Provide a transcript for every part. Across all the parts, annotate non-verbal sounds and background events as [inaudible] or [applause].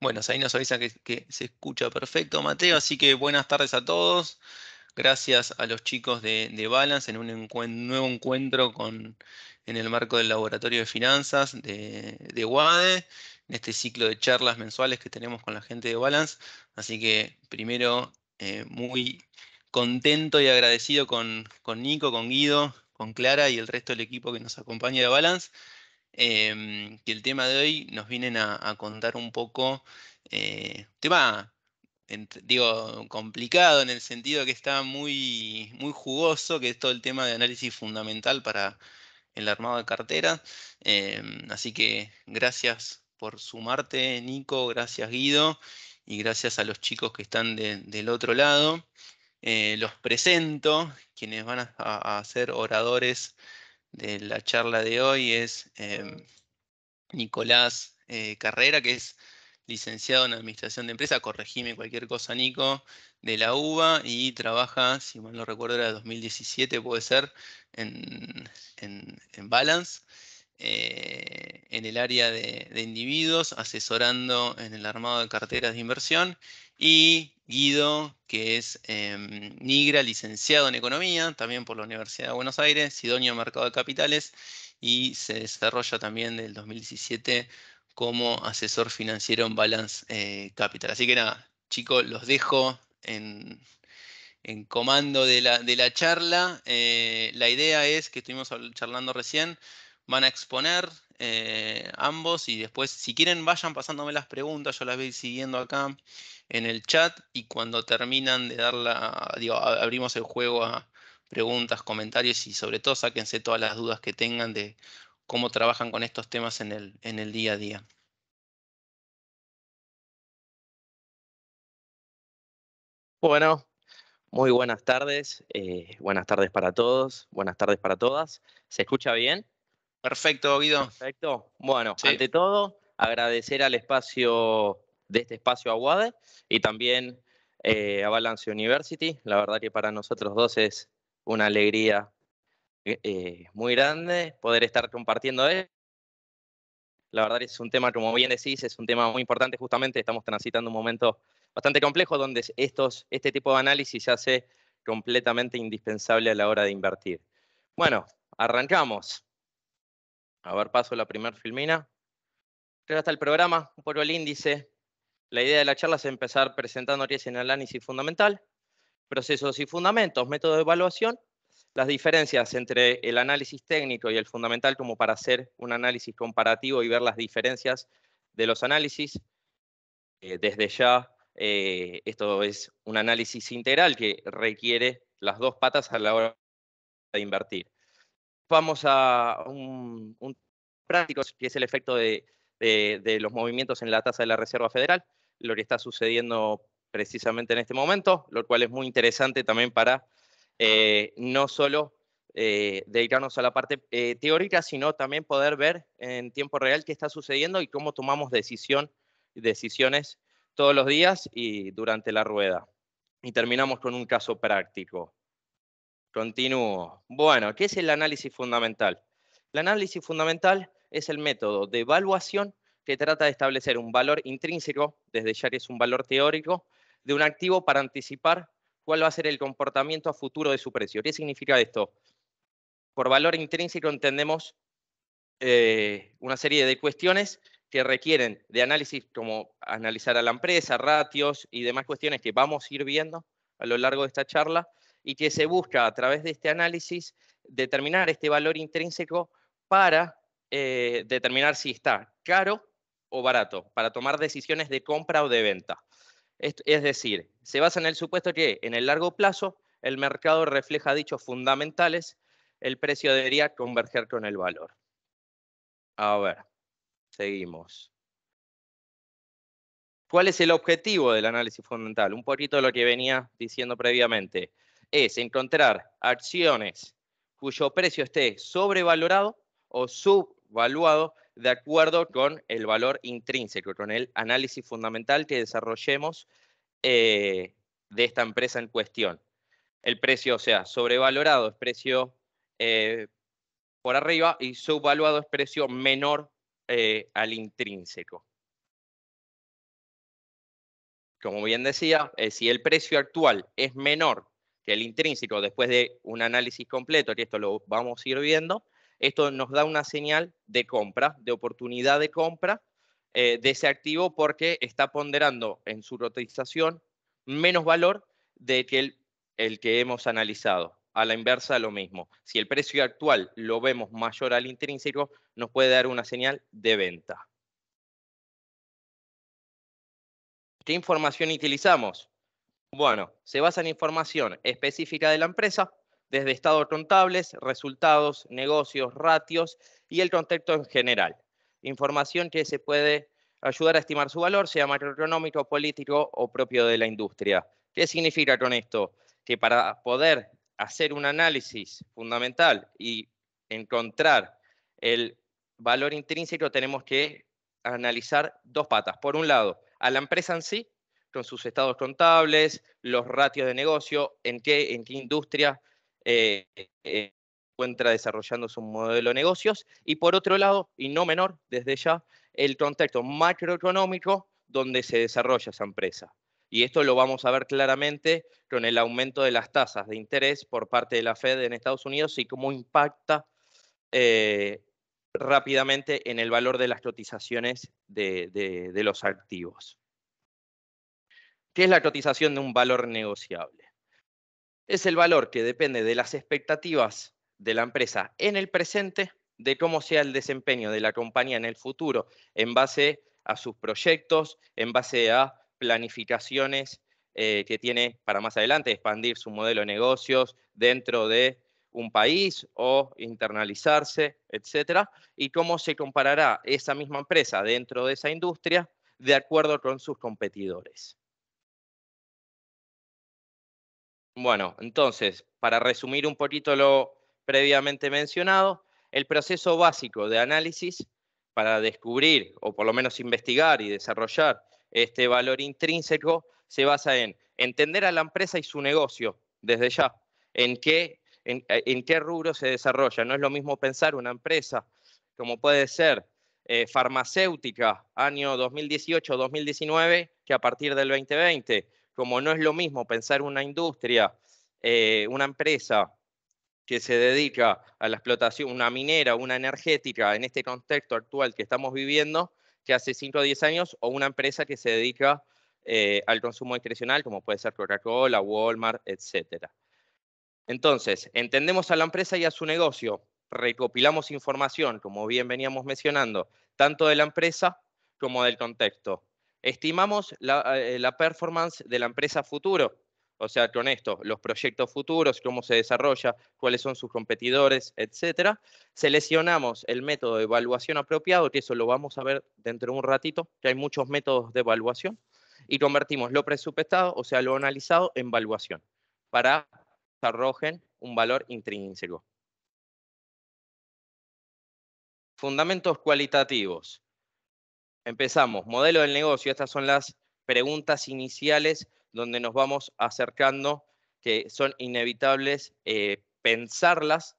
Bueno, ahí nos avisa que, que, se escucha perfecto, Mateo. Así que buenas tardes a todos. Gracias a los chicos de, Balance en un nuevo encuentro con, en el marco del Laboratorio de Finanzas de, de WADE, en este ciclo de charlas mensuales que tenemos con la gente de Balance. Así que primero, eh, muy contento y agradecido con Nico, con Guido, con Clara y el resto del equipo que nos acompaña de Balance. Em, que el tema de hoy nos vienen a, contar un poco, eh, un tema, digo, complicado en el sentido que está muy, muy jugoso, que es todo el tema de análisis fundamental para el armado de cartera. Em, así que gracias por sumarte, Nico, gracias Guido, y gracias a los chicos que están del otro lado. Eh, los presento, quienes van a, a ser oradores de la charla de hoy es em, Nicolás eh, Carrera, que es licenciado en Administración de Empresa, corregime cualquier cosa, Nico, de la UBA y trabaja, si mal no recuerdo, era 2017, puede ser, en, en, en Balance. Eh, en el área de, individuos, asesorando en el armado de carteras de inversión, y Guido, que es em, Nigra, licenciado en Economía, también por la Universidad de Buenos Aires, Sidonio Mercado de Capitales, y se desarrolla también del 2017 como asesor financiero en Balance eh, Capital. Así que nada, chicos, los dejo en, comando de la charla. Eh, la idea es que estuvimos charlando recién, van a exponer eh, ambos y después, si quieren, vayan pasándome las preguntas, yo las voy siguiendo acá en el chat y cuando terminan de darla, digo, abrimos el juego a preguntas, comentarios y sobre todo sáquense todas las dudas que tengan de cómo trabajan con estos temas en el, en el día a día. Bueno, muy buenas tardes, eh, buenas tardes para todos, buenas tardes para todas. ¿Se escucha bien? Perfecto, Guido. Perfecto. Bueno, ante todo, agradecer al espacio de este espacio Aguade y también eh, a Balance University. La verdad que para nosotros dos es una alegría eh, muy grande poder estar compartiendo esto. La verdad es un tema, como bien decís, es un tema muy importante. Justamente estamos transitando un momento bastante complejo donde estos, este tipo de análisis se hace completamente indispensable a la hora de invertir. Bueno, arrancamos. A ver, paso la primera filmina. Creo hasta el programa, un poco el índice. La idea de la charla es empezar presentando en el análisis fundamental, procesos y fundamentos, método de evaluación, las diferencias entre el análisis técnico y el fundamental como para hacer un análisis comparativo y ver las diferencias de los análisis. Eh, desde ya, eh, esto es un análisis integral que requiere las dos patas a la hora de invertir vamos a un, práctico que es el efecto de, los movimientos en la tasa de la Reserva Federal, lo que está sucediendo precisamente en este momento, lo cual es muy interesante también para eh, no solo eh, dedicarnos a la parte eh, teórica, sino también poder ver en tiempo real qué está sucediendo y cómo tomamos decisión, decisiones todos los días y durante la rueda. Y terminamos con un caso práctico. Continúo. Bueno, ¿qué es el análisis fundamental? El análisis fundamental es el método de evaluación que trata de establecer un valor intrínseco, desde ya que es un valor teórico, de un activo para anticipar cuál va a ser el comportamiento a futuro de su precio. ¿Qué significa esto? Por valor intrínseco entendemos eh, una serie de cuestiones que requieren de análisis como analizar a la empresa, ratios y demás cuestiones que vamos a ir viendo a lo largo de esta charla, y que se busca a través de este análisis determinar este valor intrínseco para eh, determinar si está caro o barato, para tomar decisiones de compra o de venta. Es decir, se basa en el supuesto que en el largo plazo el mercado refleja dichos fundamentales, el precio debería converger con el valor. A ver, seguimos. ¿Cuál es el objetivo del análisis fundamental? Un poquito lo que venía diciendo previamente es encontrar acciones cuyo precio esté sobrevalorado o subvaluado de acuerdo con el valor intrínseco, con el análisis fundamental que desarrollemos eh, de esta empresa en cuestión. El precio, o sea, sobrevalorado es precio eh, por arriba y subvaluado es precio menor eh, al intrínseco. Como bien decía, si el precio actual es menor que el intrínseco, después de un análisis completo, que esto lo vamos a ir viendo, esto nos da una señal de compra, de oportunidad de compra eh, de ese activo porque está ponderando en su rotización menos valor de que el, el que hemos analizado. A la inversa, lo mismo. Si el precio actual lo vemos mayor al intrínseco, nos puede dar una señal de venta. ¿Qué información utilizamos? Bueno, se basa en información específica de la empresa, desde estados contables, resultados, negocios, ratios y el contexto en general. Información que se puede ayudar a estimar su valor, sea macroeconómico, político o propio de la industria. ¿Qué significa con esto? Que para poder hacer un análisis fundamental y encontrar el valor intrínseco tenemos que analizar dos patas. Por un lado, a la empresa en sí, con sus estados contables, los ratios de negocio, en qué, industria eh, eh, encuentra desarrollando su modelo de negocios. Y por otro lado, y no menor, desde ya, el contexto macroeconómico donde se desarrolla esa empresa. Y esto lo vamos a ver claramente con el aumento de las tasas de interés por parte de la Fed en Estados Unidos y cómo impacta eh, rápidamente en el valor de las cotizaciones de los activos. ¿Qué es la cotización de un valor negociable? Es el valor que depende de las expectativas de la empresa en el presente, de cómo sea el desempeño de la compañía en el futuro, en base a sus proyectos, en base a planificaciones eh, que tiene para más adelante, expandir su modelo de negocios dentro de un país o internalizarse, etcétera, y cómo se comparará esa misma empresa dentro de esa industria de acuerdo con sus competidores. Bueno, entonces, para resumir un poquito lo previamente mencionado, el proceso básico de análisis para descubrir o por lo menos investigar y desarrollar este valor intrínseco se basa en entender a la empresa y su negocio desde ya, en qué, en, eh, qué rubro se desarrolla. No es lo mismo pensar una empresa como puede ser eh, farmacéutica año 2018-2019 que a partir del 2020 como no es lo mismo pensar una industria, eh, una empresa que se dedica a la explotación, una minera, una energética, en este contexto actual que estamos viviendo, que hace 5 o 10 años, o una empresa que se dedica eh, al consumo discrecional, como puede ser Coca-Cola, Walmart, etc. Entonces, entendemos a la empresa y a su negocio, recopilamos información, como bien veníamos mencionando, tanto de la empresa como del contexto. Estimamos eh, la, performance de la empresa futuro, o sea, con esto, los proyectos futuros, cómo se desarrolla, cuáles son sus competidores, etcétera. Seleccionamos el método de evaluación apropiado, que eso lo vamos a ver dentro de un ratito, que hay muchos métodos de evaluación, y convertimos lo presupuestado, o sea, lo analizado, en evaluación, para que arrojen un valor intrínseco. Fundamentos cualitativos. Empezamos. Modelo del negocio. Estas son las preguntas iniciales donde nos vamos acercando, que son inevitables eh, pensarlas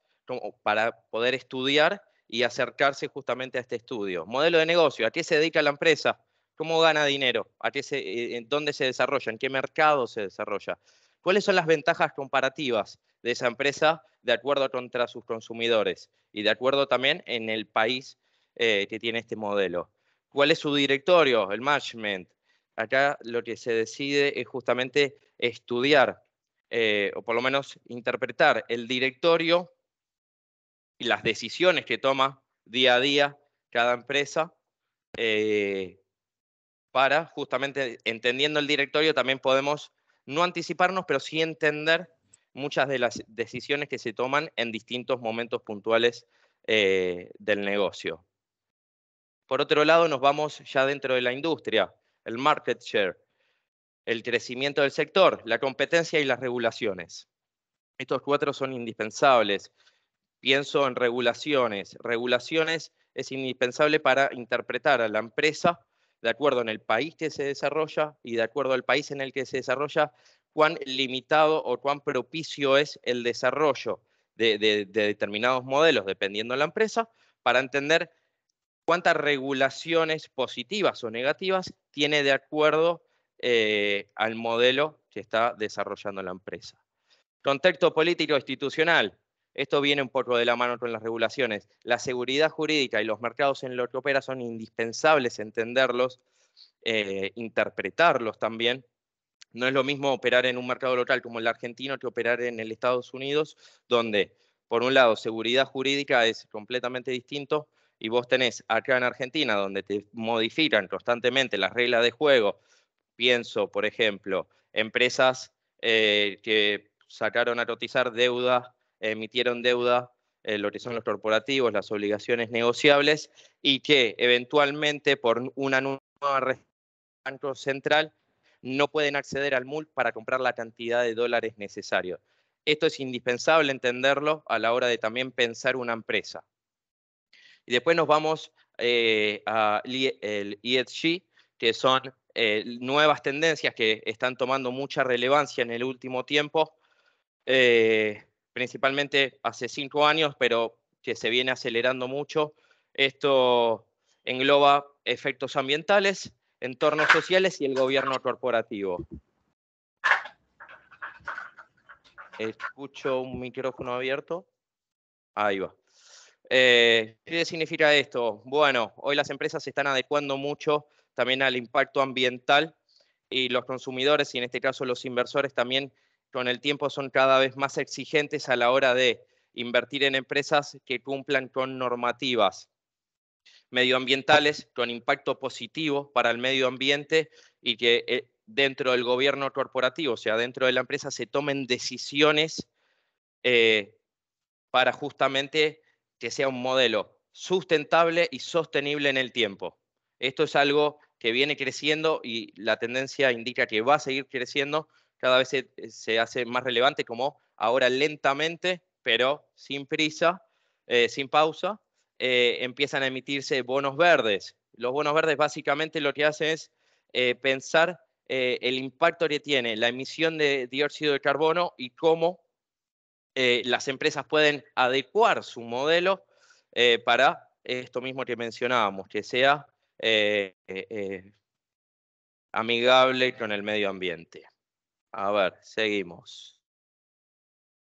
para poder estudiar y acercarse justamente a este estudio. Modelo de negocio. ¿A qué se dedica la empresa? ¿Cómo gana dinero? ¿A eh, ¿Dónde se desarrolla? ¿En qué mercado se desarrolla? ¿Cuáles son las ventajas comparativas de esa empresa de acuerdo contra sus consumidores y de acuerdo también en el país eh, que tiene este modelo? cuál es su directorio, el management. Acá lo que se decide es justamente estudiar, eh, o por lo menos interpretar el directorio y las decisiones que toma día a día cada empresa eh, para justamente entendiendo el directorio también podemos no anticiparnos, pero sí entender muchas de las decisiones que se toman en distintos momentos puntuales eh, del negocio. Por otro lado, nos vamos ya dentro de la industria, el market share, el crecimiento del sector, la competencia y las regulaciones. Estos cuatro son indispensables. Pienso en regulaciones. Regulaciones es indispensable para interpretar a la empresa de acuerdo en el país que se desarrolla y de acuerdo al país en el que se desarrolla, cuán limitado o cuán propicio es el desarrollo de, de determinados modelos, dependiendo de la empresa, para entender cuántas regulaciones positivas o negativas tiene de acuerdo eh, al modelo que está desarrollando la empresa. Contexto político institucional. Esto viene un poco de la mano con las regulaciones. La seguridad jurídica y los mercados en los que opera son indispensables entenderlos, eh, interpretarlos también. No es lo mismo operar en un mercado local como el argentino que operar en el Estados Unidos, donde, por un lado, seguridad jurídica es completamente distinto, y vos tenés acá en Argentina, donde te modifican constantemente las reglas de juego, pienso, por ejemplo, empresas eh, que sacaron a cotizar deuda, emitieron deuda, eh, lo que son los corporativos, las obligaciones negociables, y que eventualmente por una nueva del banco central no pueden acceder al MUL para comprar la cantidad de dólares necesarios. Esto es indispensable entenderlo a la hora de también pensar una empresa. Y después nos vamos al eh, a e, el ESG, que son eh, nuevas tendencias que están tomando mucha relevancia en el último tiempo, eh, principalmente hace cinco años, pero que se viene acelerando mucho. Esto engloba efectos ambientales, entornos sociales y el gobierno corporativo. Escucho un micrófono abierto. Ahí va. Eh, ¿Qué significa esto? Bueno, hoy las empresas se están adecuando mucho también al impacto ambiental y los consumidores y en este caso los inversores también con el tiempo son cada vez más exigentes a la hora de invertir en empresas que cumplan con normativas medioambientales con impacto positivo para el medio ambiente y que eh, dentro del gobierno corporativo, o sea, dentro de la empresa se tomen decisiones eh, para justamente que sea un modelo sustentable y sostenible en el tiempo. Esto es algo que viene creciendo y la tendencia indica que va a seguir creciendo, cada vez se, eh, hace más relevante como ahora lentamente, pero sin prisa, eh, sin pausa, eh, empiezan a emitirse bonos verdes. Los bonos verdes básicamente lo que hacen es pensar el impacto que tiene la emisión de dióxido de carbono y cómo eh, las empresas pueden adecuar su modelo eh, para esto mismo que mencionábamos, que sea eh, amigable con el medio ambiente. A ver, seguimos.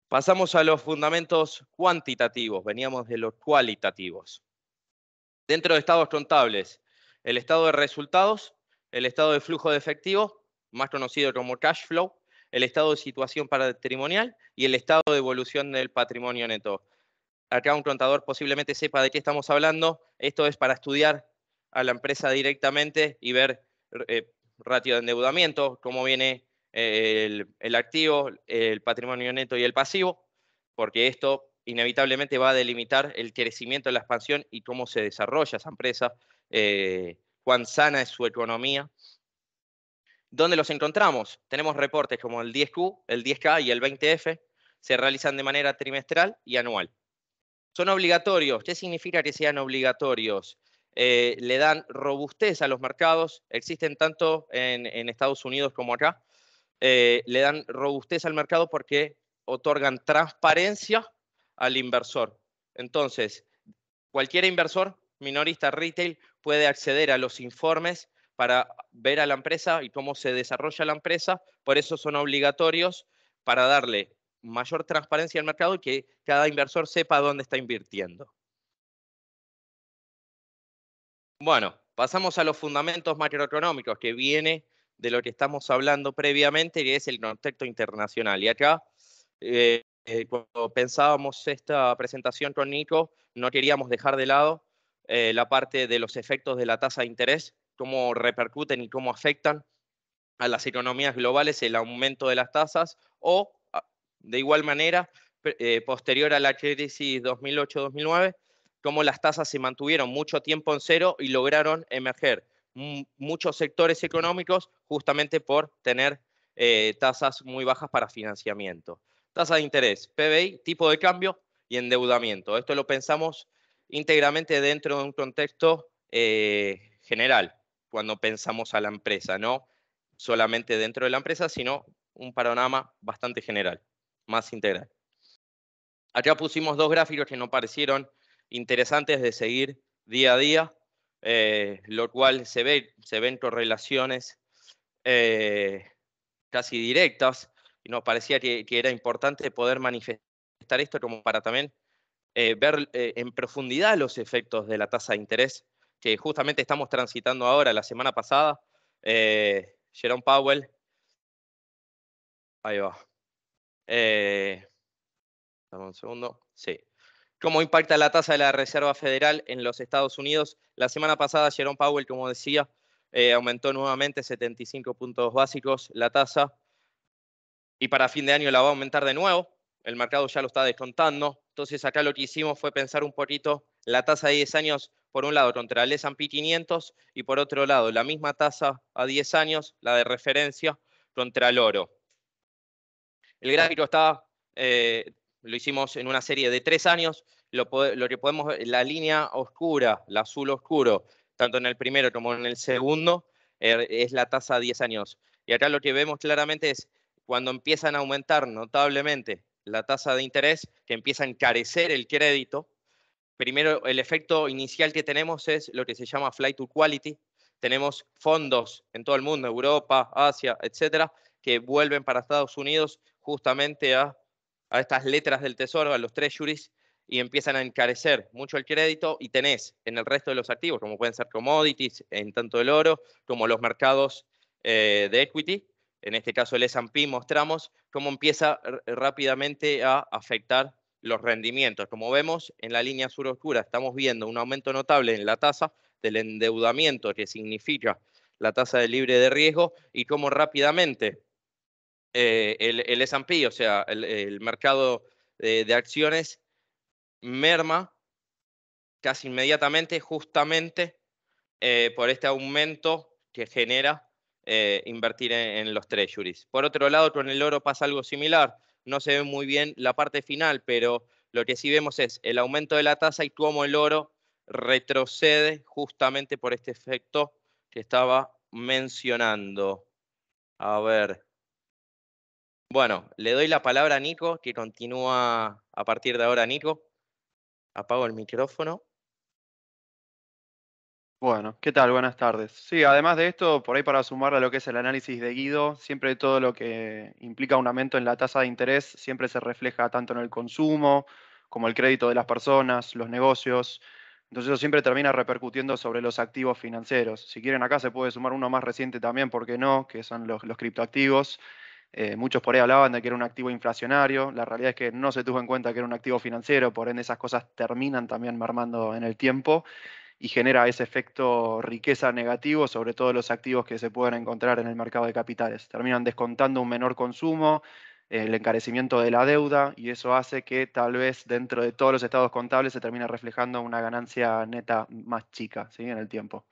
Pasamos a los fundamentos cuantitativos, veníamos de los cualitativos. Dentro de estados contables, el estado de resultados, el estado de flujo de efectivo, más conocido como cash flow, el estado de situación patrimonial y el estado de evolución del patrimonio neto. Acá un contador posiblemente sepa de qué estamos hablando. Esto es para estudiar a la empresa directamente y ver eh, ratio de endeudamiento, cómo viene eh, el, activo, el patrimonio neto y el pasivo, porque esto inevitablemente va a delimitar el crecimiento la expansión y cómo se desarrolla esa empresa, eh, cuán sana es su economía ¿Dónde los encontramos? Tenemos reportes como el 10Q, el 10K y el 20F. Se realizan de manera trimestral y anual. Son obligatorios. ¿Qué significa que sean obligatorios? Eh, le dan robustez a los mercados. Existen tanto en, Estados Unidos como acá. Eh, le dan robustez al mercado porque otorgan transparencia al inversor. Entonces, cualquier inversor, minorista, retail, puede acceder a los informes para ver a la empresa y cómo se desarrolla la empresa. Por eso son obligatorios para darle mayor transparencia al mercado y que cada inversor sepa dónde está invirtiendo. Bueno, pasamos a los fundamentos macroeconómicos que viene de lo que estamos hablando previamente, que es el contexto internacional. Y acá, eh, eh, cuando pensábamos esta presentación con Nico, no queríamos dejar de lado eh, la parte de los efectos de la tasa de interés, cómo repercuten y cómo afectan a las economías globales el aumento de las tasas o, ah, de igual manera, eh, posterior a la crisis 2008-2009, cómo las tasas se mantuvieron mucho tiempo en cero y lograron emerger muchos sectores económicos justamente por tener eh, tasas muy bajas para financiamiento. Tasa de interés, PBI, tipo de cambio y endeudamiento. Esto lo pensamos íntegramente dentro de un contexto eh, general cuando pensamos a la empresa, no solamente dentro de la empresa, sino un panorama bastante general, más integral. Acá pusimos dos gráficos que nos parecieron interesantes de seguir día a día, eh, lo cual se, ve, se ven correlaciones eh, casi directas y nos parecía que, era importante poder manifestar esto como para también eh, ver en profundidad los efectos de la tasa de interés que justamente estamos transitando ahora, la semana pasada. Eh, Jerome Powell. Ahí va. Eh, dame un segundo. Sí. ¿Cómo impacta la tasa de la Reserva Federal en los Estados Unidos? La semana pasada, Jerome Powell, como decía, eh, aumentó nuevamente 75 puntos básicos la tasa y para fin de año la va a aumentar de nuevo. El mercado ya lo está descontando. Entonces acá lo que hicimos fue pensar un poquito la tasa de 10 años, por un lado, contra el S&P 500 y por otro lado, la misma tasa a 10 años, la de referencia, contra el oro. El gráfico está, eh, lo hicimos en una serie de tres años, lo, que podemos, la línea oscura, el azul oscuro, tanto en el primero como en el segundo, er, es la tasa a 10 años. Y acá lo que vemos claramente es cuando empiezan a aumentar notablemente la tasa de interés, que empieza a encarecer el crédito, Primero, el efecto inicial que tenemos es lo que se llama flight to quality. Tenemos fondos en todo el mundo, Europa, Asia, etcétera, que vuelven para Estados Unidos justamente a, estas letras del tesoro, a los treasuries, y empiezan a encarecer mucho el crédito y tenés en el resto de los activos, como pueden ser commodities, en tanto el oro, como los mercados eh, de equity, en este caso el S&P mostramos cómo empieza rápidamente a afectar los rendimientos. Como vemos en la línea sur oscura, estamos viendo un aumento notable en la tasa del endeudamiento, que significa la tasa de libre de riesgo, y cómo rápidamente eh, el, el S&P, o sea, el, mercado de, acciones, merma casi inmediatamente justamente eh, por este aumento que genera eh, invertir en, en, los treasuries. Por otro lado, con el oro pasa algo similar no se ve muy bien la parte final, pero lo que sí vemos es el aumento de la tasa y cómo el oro retrocede justamente por este efecto que estaba mencionando. A ver. Bueno, le doy la palabra a Nico, que continúa a partir de ahora, Nico. Apago el micrófono. Bueno, ¿qué tal? Buenas tardes. Sí, además de esto, por ahí para sumar a lo que es el análisis de Guido, siempre todo lo que implica un aumento en la tasa de interés siempre se refleja tanto en el consumo como el crédito de las personas, los negocios. Entonces eso siempre termina repercutiendo sobre los activos financieros. Si quieren acá se puede sumar uno más reciente también, ¿por qué no? Que son los, criptoactivos. Eh, muchos por ahí hablaban de que era un activo inflacionario. La realidad es que no se tuvo en cuenta que era un activo financiero, por ende esas cosas terminan también mermando en el tiempo y genera ese efecto riqueza negativo sobre todos los activos que se pueden encontrar en el mercado de capitales. Terminan descontando un menor consumo, el encarecimiento de la deuda y eso hace que tal vez dentro de todos los estados contables se termine reflejando una ganancia neta más chica ¿sí? en el tiempo.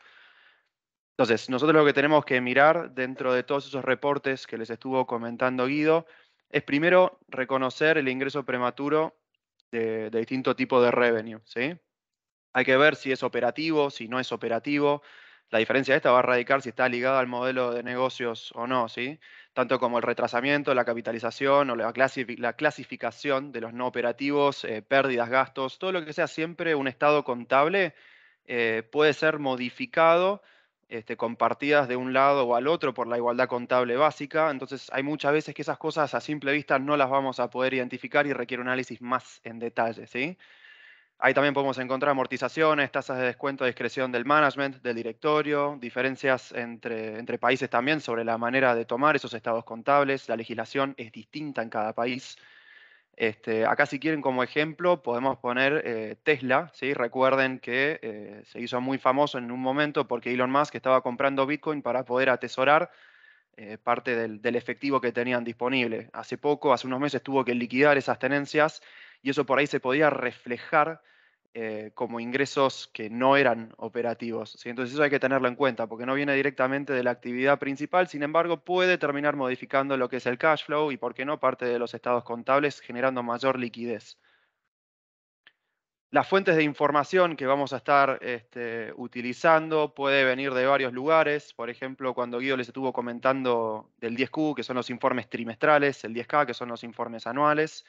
Entonces, nosotros lo que tenemos que mirar dentro de todos esos reportes que les estuvo comentando Guido es primero reconocer el ingreso prematuro de, de distinto tipo de revenue. ¿sí? Hay que ver si es operativo, si no es operativo. La diferencia de esta va a radicar si está ligada al modelo de negocios o no, ¿sí? Tanto como el retrasamiento, la capitalización o la, clasificación de los no operativos, eh, pérdidas, gastos, todo lo que sea siempre un estado contable eh, puede ser modificado este, con partidas de un lado o al otro por la igualdad contable básica. Entonces hay muchas veces que esas cosas a simple vista no las vamos a poder identificar y requiere un análisis más en detalle, ¿sí? Ahí también podemos encontrar amortizaciones, tasas de descuento a discreción del management, del directorio, diferencias entre, entre países también sobre la manera de tomar esos estados contables. La legislación es distinta en cada país. Este, acá si quieren como ejemplo podemos poner eh, Tesla, ¿sí? recuerden que eh, se hizo muy famoso en un momento porque Elon Musk estaba comprando Bitcoin para poder atesorar eh, parte del, del, efectivo que tenían disponible. Hace poco, hace unos meses tuvo que liquidar esas tenencias y eso por ahí se podía reflejar eh, como ingresos que no eran operativos. Entonces eso hay que tenerlo en cuenta porque no viene directamente de la actividad principal, sin embargo puede terminar modificando lo que es el cash flow y, por qué no, parte de los estados contables generando mayor liquidez. Las fuentes de información que vamos a estar este, utilizando puede venir de varios lugares. Por ejemplo, cuando Guido les estuvo comentando del 10Q, que son los informes trimestrales, el 10K, que son los informes anuales.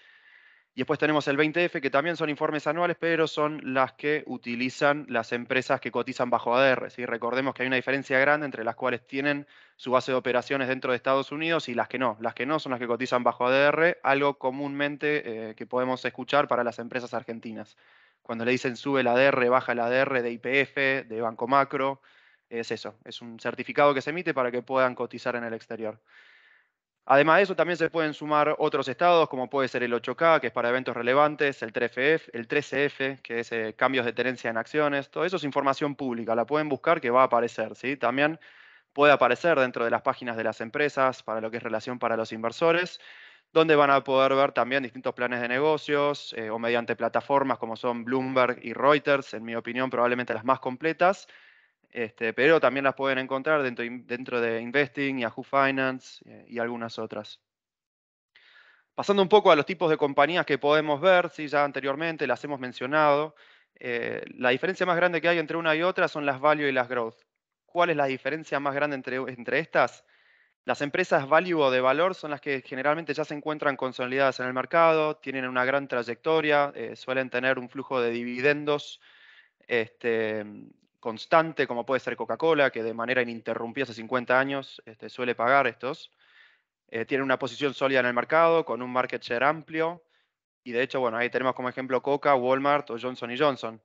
Y después tenemos el 20F, que también son informes anuales, pero son las que utilizan las empresas que cotizan bajo ADR. Recordemos que hay una diferencia grande entre las cuales tienen su base de operaciones dentro de Estados Unidos y las que no. Las que no son las que cotizan bajo ADR, algo comúnmente eh, que podemos escuchar para las empresas argentinas. Cuando le dicen sube el ADR, baja el ADR de IPF, de Banco Macro, es eso, es un certificado que se emite para que puedan cotizar en el exterior. Además de eso, también se pueden sumar otros estados, como puede ser el 8K, que es para eventos relevantes, el 3F, el 3F, que es eh, cambios de tenencia en acciones. Todo eso es información pública, la pueden buscar que va a aparecer. ¿sí? También puede aparecer dentro de las páginas de las empresas para lo que es relación para los inversores, donde van a poder ver también distintos planes de negocios eh, o mediante plataformas como son Bloomberg y Reuters, en mi opinión probablemente las más completas, este, pero también las pueden encontrar dentro, dentro de Investing, Yahoo Finance eh, y algunas otras. Pasando un poco a los tipos de compañías que podemos ver, si ya anteriormente las hemos mencionado. Eh, la diferencia más grande que hay entre una y otra son las value y las growth. ¿Cuál es la diferencia más grande entre, entre estas? Las empresas value o de valor son las que generalmente ya se encuentran consolidadas en el mercado, tienen una gran trayectoria, eh, suelen tener un flujo de dividendos este, constante, como puede ser Coca-Cola, que de manera ininterrumpida hace 50 años este, suele pagar estos. tiene eh, tienen una posición sólida en el mercado, con un market share amplio, y de hecho, bueno, ahí tenemos como ejemplo Coca, Walmart o Johnson Johnson.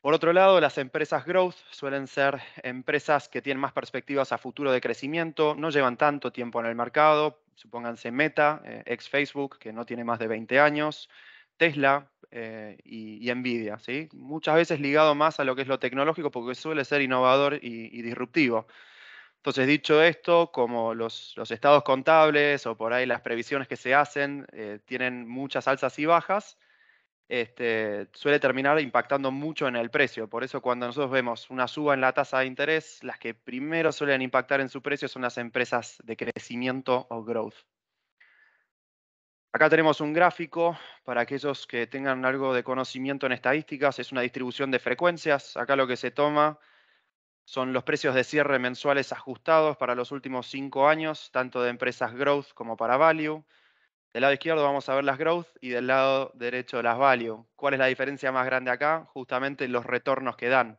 Por otro lado, las empresas growth suelen ser empresas que tienen más perspectivas a futuro de crecimiento, no llevan tanto tiempo en el mercado, supónganse Meta, eh, ex Facebook, que no tiene más de 20 años, Tesla, eh, y, envidia, ¿sí? muchas veces ligado más a lo que es lo tecnológico porque suele ser innovador y, disruptivo. Entonces, dicho esto, como los, estados contables o por ahí las previsiones que se hacen eh, tienen muchas alzas y bajas, este, suele terminar impactando mucho en el precio. Por eso cuando nosotros vemos una suba en la tasa de interés, las que primero suelen impactar en su precio son las empresas de crecimiento o growth. Acá tenemos un gráfico para aquellos que tengan algo de conocimiento en estadísticas, es una distribución de frecuencias. Acá lo que se toma son los precios de cierre mensuales ajustados para los últimos cinco años, tanto de empresas growth como para value. Del lado izquierdo vamos a ver las growth y del lado derecho las value. ¿Cuál es la diferencia más grande acá? Justamente los retornos que dan.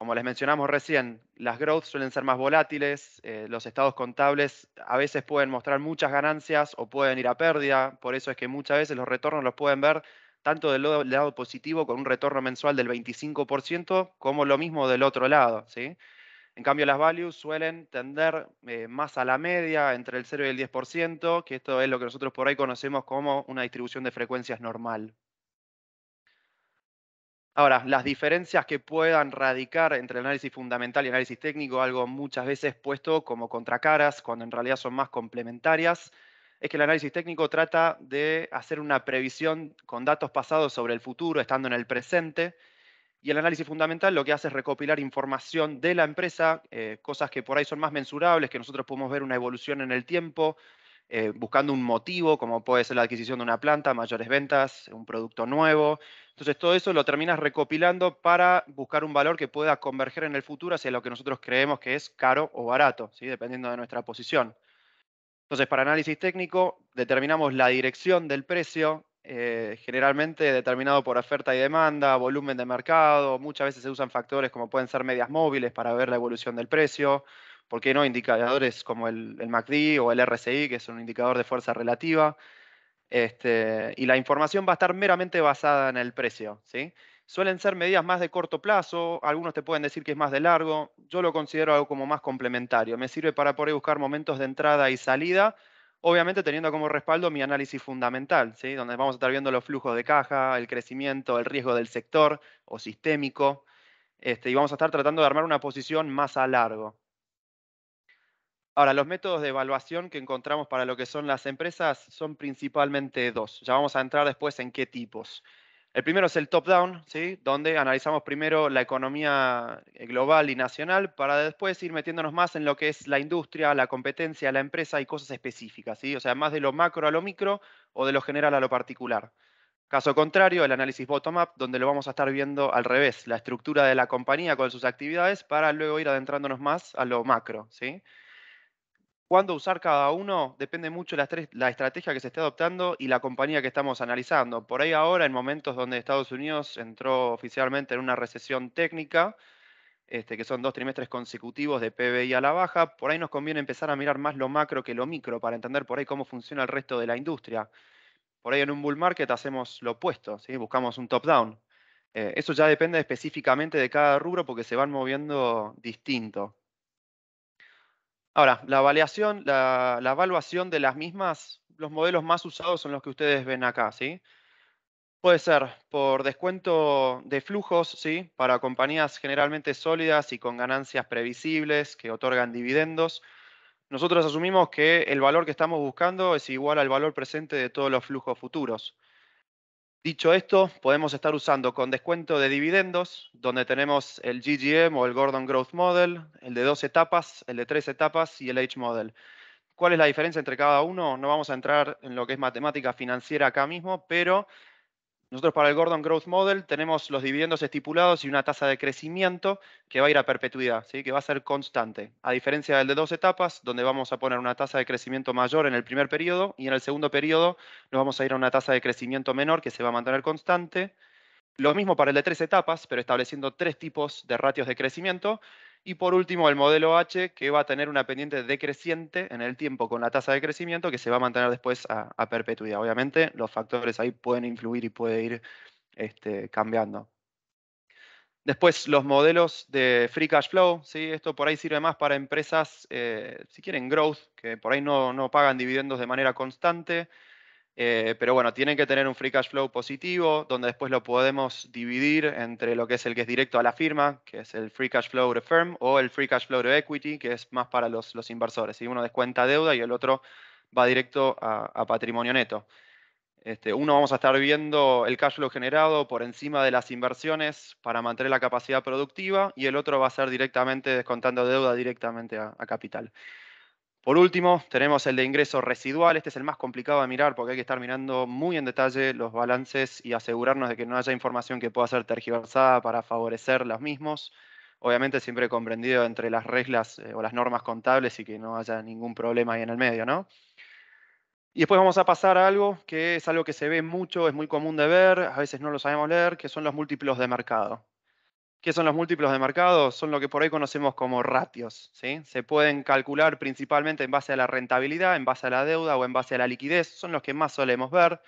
Como les mencionamos recién, las growth suelen ser más volátiles, eh, los estados contables a veces pueden mostrar muchas ganancias o pueden ir a pérdida, por eso es que muchas veces los retornos los pueden ver tanto del lado positivo con un retorno mensual del 25% como lo mismo del otro lado. En cambio, las values suelen tender eh, más a la media, entre el 0 y el 10%, que esto es lo que nosotros por ahí conocemos como una distribución de frecuencias normal. Ahora, las diferencias que puedan radicar entre el análisis fundamental y el análisis técnico, algo muchas veces puesto como contracaras, cuando en realidad son más complementarias, es que el análisis técnico trata de hacer una previsión con datos pasados sobre el futuro, estando en el presente, y el análisis fundamental lo que hace es recopilar información de la empresa, eh, cosas que por ahí son más mensurables, que nosotros podemos ver una evolución en el tiempo, eh, buscando un motivo, como puede ser la adquisición de una planta, mayores ventas, un producto nuevo. Entonces todo eso lo terminas recopilando para buscar un valor que pueda converger en el futuro hacia lo que nosotros creemos que es caro o barato, dependiendo de nuestra posición. Entonces, para análisis técnico, determinamos la dirección del precio, eh, generalmente determinado por oferta y demanda, volumen de mercado, muchas veces se usan factores como pueden ser medias móviles para ver la evolución del precio, ¿por qué no? Indicadores como el, el, MACD o el RSI, que es un indicador de fuerza relativa. Este, y la información va a estar meramente basada en el precio. ¿sí? Suelen ser medidas más de corto plazo, algunos te pueden decir que es más de largo. Yo lo considero algo como más complementario. Me sirve para poder buscar momentos de entrada y salida, obviamente teniendo como respaldo mi análisis fundamental, ¿sí? donde vamos a estar viendo los flujos de caja, el crecimiento, el riesgo del sector o sistémico. Este, y vamos a estar tratando de armar una posición más a largo. Ahora, los métodos de evaluación que encontramos para lo que son las empresas son principalmente dos. Ya vamos a entrar después en qué tipos. El primero es el top-down, ¿sí? donde analizamos primero la economía eh, global y nacional para después ir metiéndonos más en lo que es la industria, la competencia, la empresa y cosas específicas. O sea, más de lo macro a lo micro o de lo general a lo particular. Caso contrario, el análisis bottom-up, donde lo vamos a estar viendo al revés, la estructura de la compañía con sus actividades para luego ir adentrándonos más a lo macro. ¿sí? Cuándo usar cada uno depende mucho de la, la, estrategia que se esté adoptando y la compañía que estamos analizando. Por ahí ahora, en momentos donde Estados Unidos entró oficialmente en una recesión técnica, este, que son dos trimestres consecutivos de PBI a la baja, por ahí nos conviene empezar a mirar más lo macro que lo micro para entender por ahí cómo funciona el resto de la industria. Por ahí en un bull market hacemos lo opuesto, buscamos un top-down. Eh, eso ya depende específicamente de cada rubro porque se van moviendo distinto. Ahora, la evaluación, de las mismas, los modelos más usados son los que ustedes ven acá, ¿sí? Puede ser por descuento de flujos, ¿sí? Para compañías generalmente sólidas y con ganancias previsibles que otorgan dividendos. Nosotros asumimos que el valor que estamos buscando es igual al valor presente de todos los flujos futuros. Dicho esto, podemos estar usando con descuento de dividendos, donde tenemos el GGM o el Gordon Growth Model, el de dos etapas, el de tres etapas y el H Model. ¿Cuál es la diferencia entre cada uno? No vamos a entrar en lo que es matemática financiera acá mismo, pero nosotros para el Gordon Growth Model tenemos los dividendos estipulados y una tasa de crecimiento que va a ir a perpetuidad, ¿sí? que va a ser constante, a diferencia del de dos etapas, donde vamos a poner una tasa de crecimiento mayor en el primer periodo y en el segundo periodo nos vamos a ir a una tasa de crecimiento menor que se va a mantener constante. Lo mismo para el de tres etapas, pero estableciendo tres tipos de ratios de crecimiento y por último, el modelo H, que va a tener una pendiente decreciente en el tiempo con la tasa de crecimiento que se va a mantener después a, perpetuidad. Obviamente, los factores ahí pueden influir y puede ir este, cambiando. Después, los modelos de free cash flow, ¿sí? esto por ahí sirve más para empresas, eh, si quieren, growth, que por ahí no, no pagan dividendos de manera constante, eh, pero bueno, tienen que tener un free cash flow positivo, donde después lo podemos dividir entre lo que es el que es directo a la firma, que es el free cash flow to firm, o el free cash flow de equity, que es más para los, inversores. y Uno descuenta deuda y el otro va directo a, patrimonio neto. Este, uno, vamos a estar viendo el cash flow generado por encima de las inversiones para mantener la capacidad productiva y el otro va a ser directamente descontando deuda directamente a capital. Por último, tenemos el de ingreso residual. Este es el más complicado de mirar porque hay que estar mirando muy en detalle los balances y asegurarnos de que no haya información que pueda ser tergiversada para favorecer los mismos. Obviamente siempre comprendido entre las reglas eh, o las normas contables y que no haya ningún problema ahí en el medio, ¿no? Y después vamos a pasar a algo que es algo que se ve mucho, es muy común de ver, a veces no lo sabemos leer, que son los múltiplos de mercado. ¿Qué son los múltiplos de mercado? Son lo que por ahí conocemos como ratios. ¿sí? Se pueden calcular principalmente en base a la rentabilidad, en base a la deuda o en base a la liquidez. Son los que más solemos ver.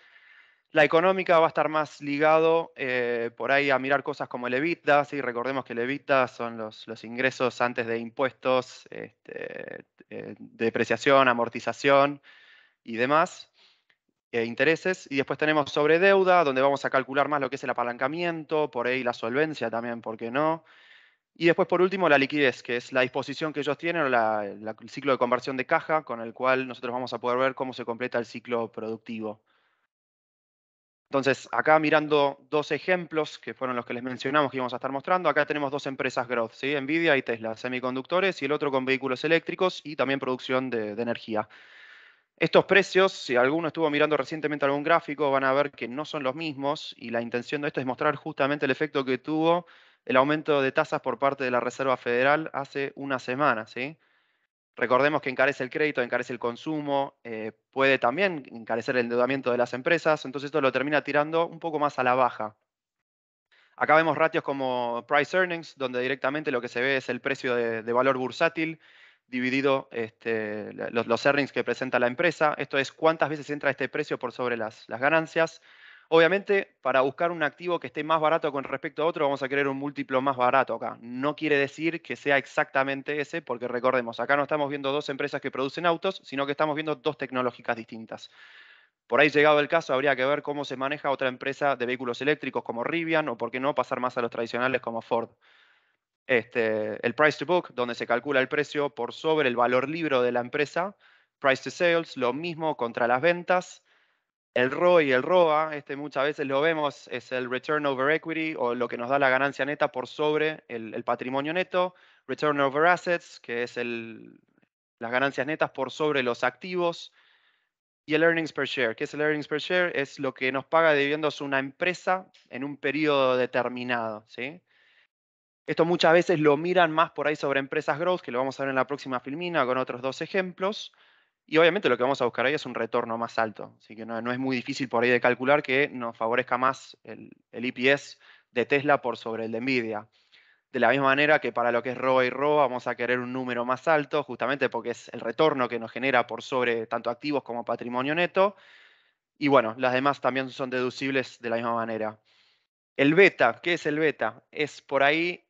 La económica va a estar más ligado eh, por ahí a mirar cosas como el EBITDA. Recordemos que el EBITDA son los, ingresos antes de impuestos, este, eh, depreciación, amortización y demás. Eh, intereses. Y después tenemos sobre deuda, donde vamos a calcular más lo que es el apalancamiento, por ahí la solvencia también, ¿por qué no? Y después, por último, la liquidez, que es la disposición que ellos tienen, el ciclo de conversión de caja, con el cual nosotros vamos a poder ver cómo se completa el ciclo productivo. Entonces, acá mirando dos ejemplos, que fueron los que les mencionamos que íbamos a estar mostrando, acá tenemos dos empresas growth, ¿sí? Nvidia y Tesla, semiconductores, y el otro con vehículos eléctricos y también producción de energía. Estos precios, si alguno estuvo mirando recientemente algún gráfico, van a ver que no son los mismos y la intención de esto es mostrar justamente el efecto que tuvo el aumento de tasas por parte de la Reserva Federal hace una semana. Recordemos que encarece el crédito, encarece el consumo, eh, puede también encarecer el endeudamiento de las empresas, entonces esto lo termina tirando un poco más a la baja. Acá vemos ratios como price earnings, donde directamente lo que se ve es el precio de valor bursátil dividido este, los, earnings que presenta la empresa. Esto es cuántas veces entra este precio por sobre las, las, ganancias. Obviamente, para buscar un activo que esté más barato con respecto a otro, vamos a querer un múltiplo más barato acá. No quiere decir que sea exactamente ese, porque recordemos, acá no estamos viendo dos empresas que producen autos, sino que estamos viendo dos tecnológicas distintas. Por ahí llegado el caso, habría que ver cómo se maneja otra empresa de vehículos eléctricos como Rivian o, por qué no, pasar más a los tradicionales como Ford. Este, el price to book, donde se calcula el precio por sobre el valor libro de la empresa. Price to sales, lo mismo contra las ventas. El ROI y el ROA, este muchas veces lo vemos, es el return over equity o lo que nos da la ganancia neta por sobre el, patrimonio neto. Return over assets, que es el, las ganancias netas por sobre los activos. Y el earnings per share, que es el earnings per share, es lo que nos paga debiéndose una empresa en un periodo determinado. ¿sí? Esto muchas veces lo miran más por ahí sobre empresas growth, que lo vamos a ver en la próxima filmina con otros dos ejemplos. Y obviamente lo que vamos a buscar ahí es un retorno más alto. Así que no, es muy difícil por ahí de calcular que nos favorezca más el, el IPS e de Tesla por sobre el de Nvidia. De la misma manera que para lo que es ROA y ROA vamos a querer un número más alto, justamente porque es el retorno que nos genera por sobre tanto activos como patrimonio neto. Y bueno, las demás también son deducibles de la misma manera. El beta, ¿qué es el beta? Es por ahí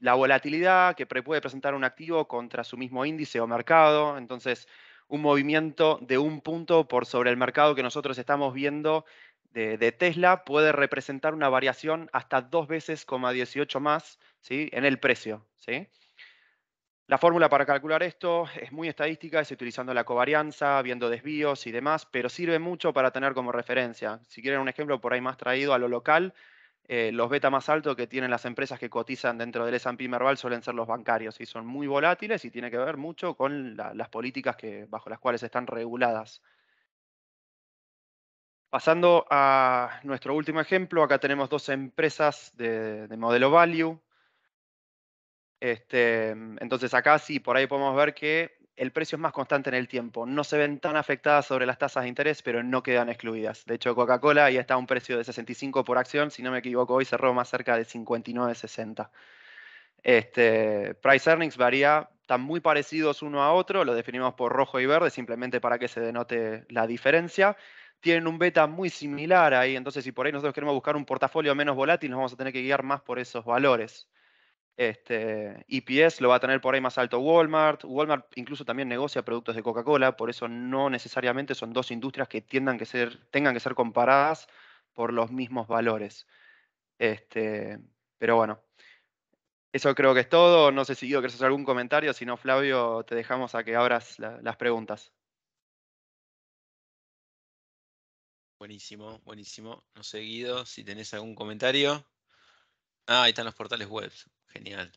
la volatilidad que puede presentar un activo contra su mismo índice o mercado. Entonces, un movimiento de un punto por sobre el mercado que nosotros estamos viendo de, Tesla puede representar una variación hasta dos veces, 18 más ¿sí? en el precio. ¿sí? La fórmula para calcular esto es muy estadística, es utilizando la covarianza, viendo desvíos y demás, pero sirve mucho para tener como referencia. Si quieren un ejemplo por ahí más traído a lo local, eh, los beta más altos que tienen las empresas que cotizan dentro del S&P Merval suelen ser los bancarios y son muy volátiles y tiene que ver mucho con las políticas que, bajo las cuales están reguladas. Pasando a nuestro último ejemplo, acá tenemos dos empresas de modelo value, este, mm, entonces acá sí, por ahí podemos ver que el precio es más constante en el tiempo. No se ven tan afectadas sobre las tasas de interés, pero no quedan excluidas. De hecho, Coca-Cola ya está a un precio de 65 por acción, si no me equivoco, hoy cerró más cerca de 59.60. Este, price earnings varía, están muy parecidos uno a otro, lo definimos por rojo y verde, simplemente para que se denote la diferencia. Tienen un beta muy similar ahí, entonces si por ahí nosotros queremos buscar un portafolio menos volátil, nos vamos a tener que guiar más por esos valores. Este, EPS lo va a tener por ahí más alto Walmart. Walmart incluso también negocia productos de Coca-Cola, por eso no necesariamente son dos industrias que, tiendan que ser, tengan que ser comparadas por los mismos valores. Este, pero bueno, eso creo que es todo. No sé si Guido querés hacer algún comentario, si no, Flavio, te dejamos a que abras las preguntas. Buenísimo, buenísimo. No sé, si tenés algún comentario. Ah, ahí están los portales web. Genial.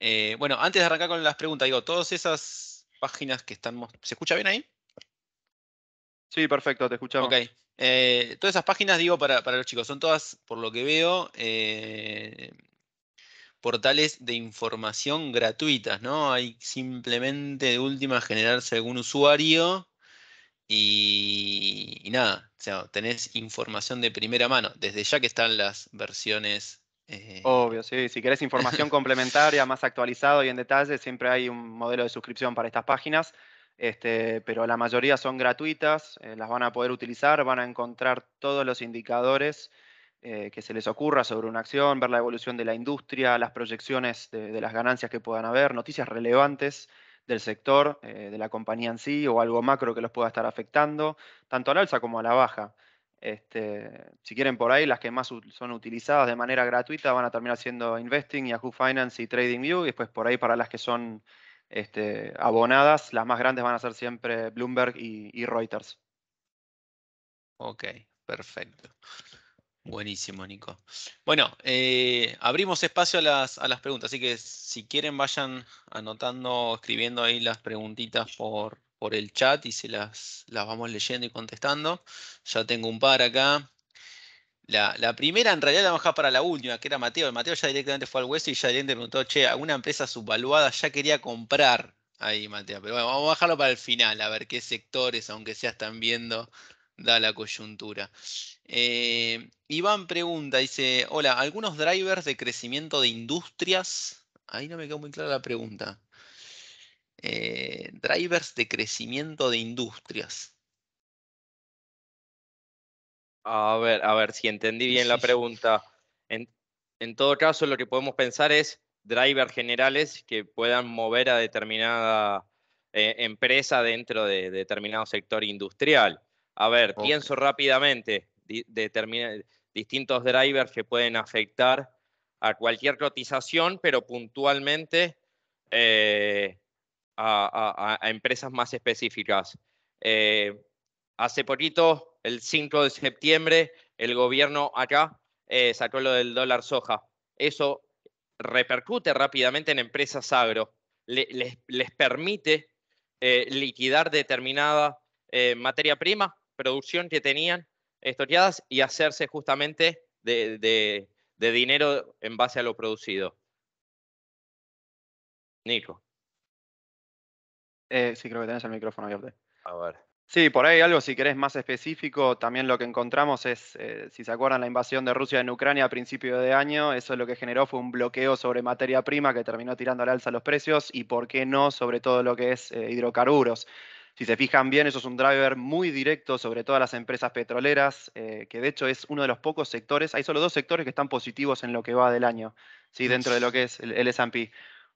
Eh, bueno, antes de arrancar con las preguntas, digo, todas esas páginas que están... ¿Se escucha bien ahí? Sí, perfecto, te escuchamos. Ok. Eh, todas esas páginas, digo, para, para, los chicos, son todas, por lo que veo, eh, portales de información gratuitas, ¿no? Hay simplemente de última generarse algún usuario y, y, nada, o sea, tenés información de primera mano, desde ya que están las versiones eh, Obvio, sí. Si querés información [laughs] complementaria, más actualizada y en detalle, siempre hay un modelo de suscripción para estas páginas. Este, pero la mayoría son gratuitas, eh, las van a poder utilizar, van a encontrar todos los indicadores eh, que se les ocurra sobre una acción, ver la evolución de la industria, las proyecciones de, las ganancias que puedan haber, noticias relevantes del sector, de la compañía en sí o algo macro que los pueda estar afectando, tanto al alza como a la baja. Este, si quieren por ahí, las que más son utilizadas de manera gratuita van a terminar siendo Investing, Yahoo Finance y TradingView. Y después por ahí para las que son este, abonadas, las más grandes van a ser siempre Bloomberg y, Reuters. Ok, perfecto. Buenísimo, Nico. Bueno, eh, abrimos espacio a las, a las preguntas, así que si quieren vayan anotando, escribiendo ahí las preguntitas por, por el chat y se las, las vamos leyendo y contestando. Ya tengo un par acá. La, la, primera en realidad la dejar para la última, que era Mateo. Mateo ya directamente fue al hueso y ya directamente preguntó, che, alguna empresa subvaluada ya quería comprar ahí, Mateo. Pero bueno, vamos a bajarlo para el final, a ver qué sectores, aunque sea están viendo, da la coyuntura. Eh, Iván pregunta, dice, hola, ¿algunos drivers de crecimiento de industrias? Ahí no me quedó muy clara la pregunta. Eh, drivers de crecimiento de industrias. A ver, a ver, si entendí bien la pregunta. En, en, todo caso, lo que podemos pensar es drivers generales que puedan mover a determinada eh, empresa dentro de, determinado sector industrial. A ver, pienso rápidamente, distintos drivers que pueden afectar a cualquier cotización, pero puntualmente eh, a, empresas más específicas. Eh, hace poquito, el 5 de septiembre, el gobierno acá eh, sacó lo del dólar soja. Eso repercute rápidamente en empresas agro. les, permite eh, liquidar determinada materia prima, producción que tenían estoqueadas y hacerse justamente de dinero en base a lo producido. Nico. Eh, sí, creo que tenés el micrófono abierto. A ver. Sí, por ahí algo, si querés más específico, también lo que encontramos es, eh, si se acuerdan, la invasión de Rusia en Ucrania a principio de año, eso lo que generó fue un bloqueo sobre materia prima que terminó tirando al alza los precios y, por qué no, sobre todo lo que es eh, hidrocarburos. Si se fijan bien, eso es un driver muy directo sobre todas las empresas petroleras, que de hecho es uno de los pocos sectores, hay solo dos sectores que están positivos en lo que va del año, ¿sí? dentro de lo que es el, el SP.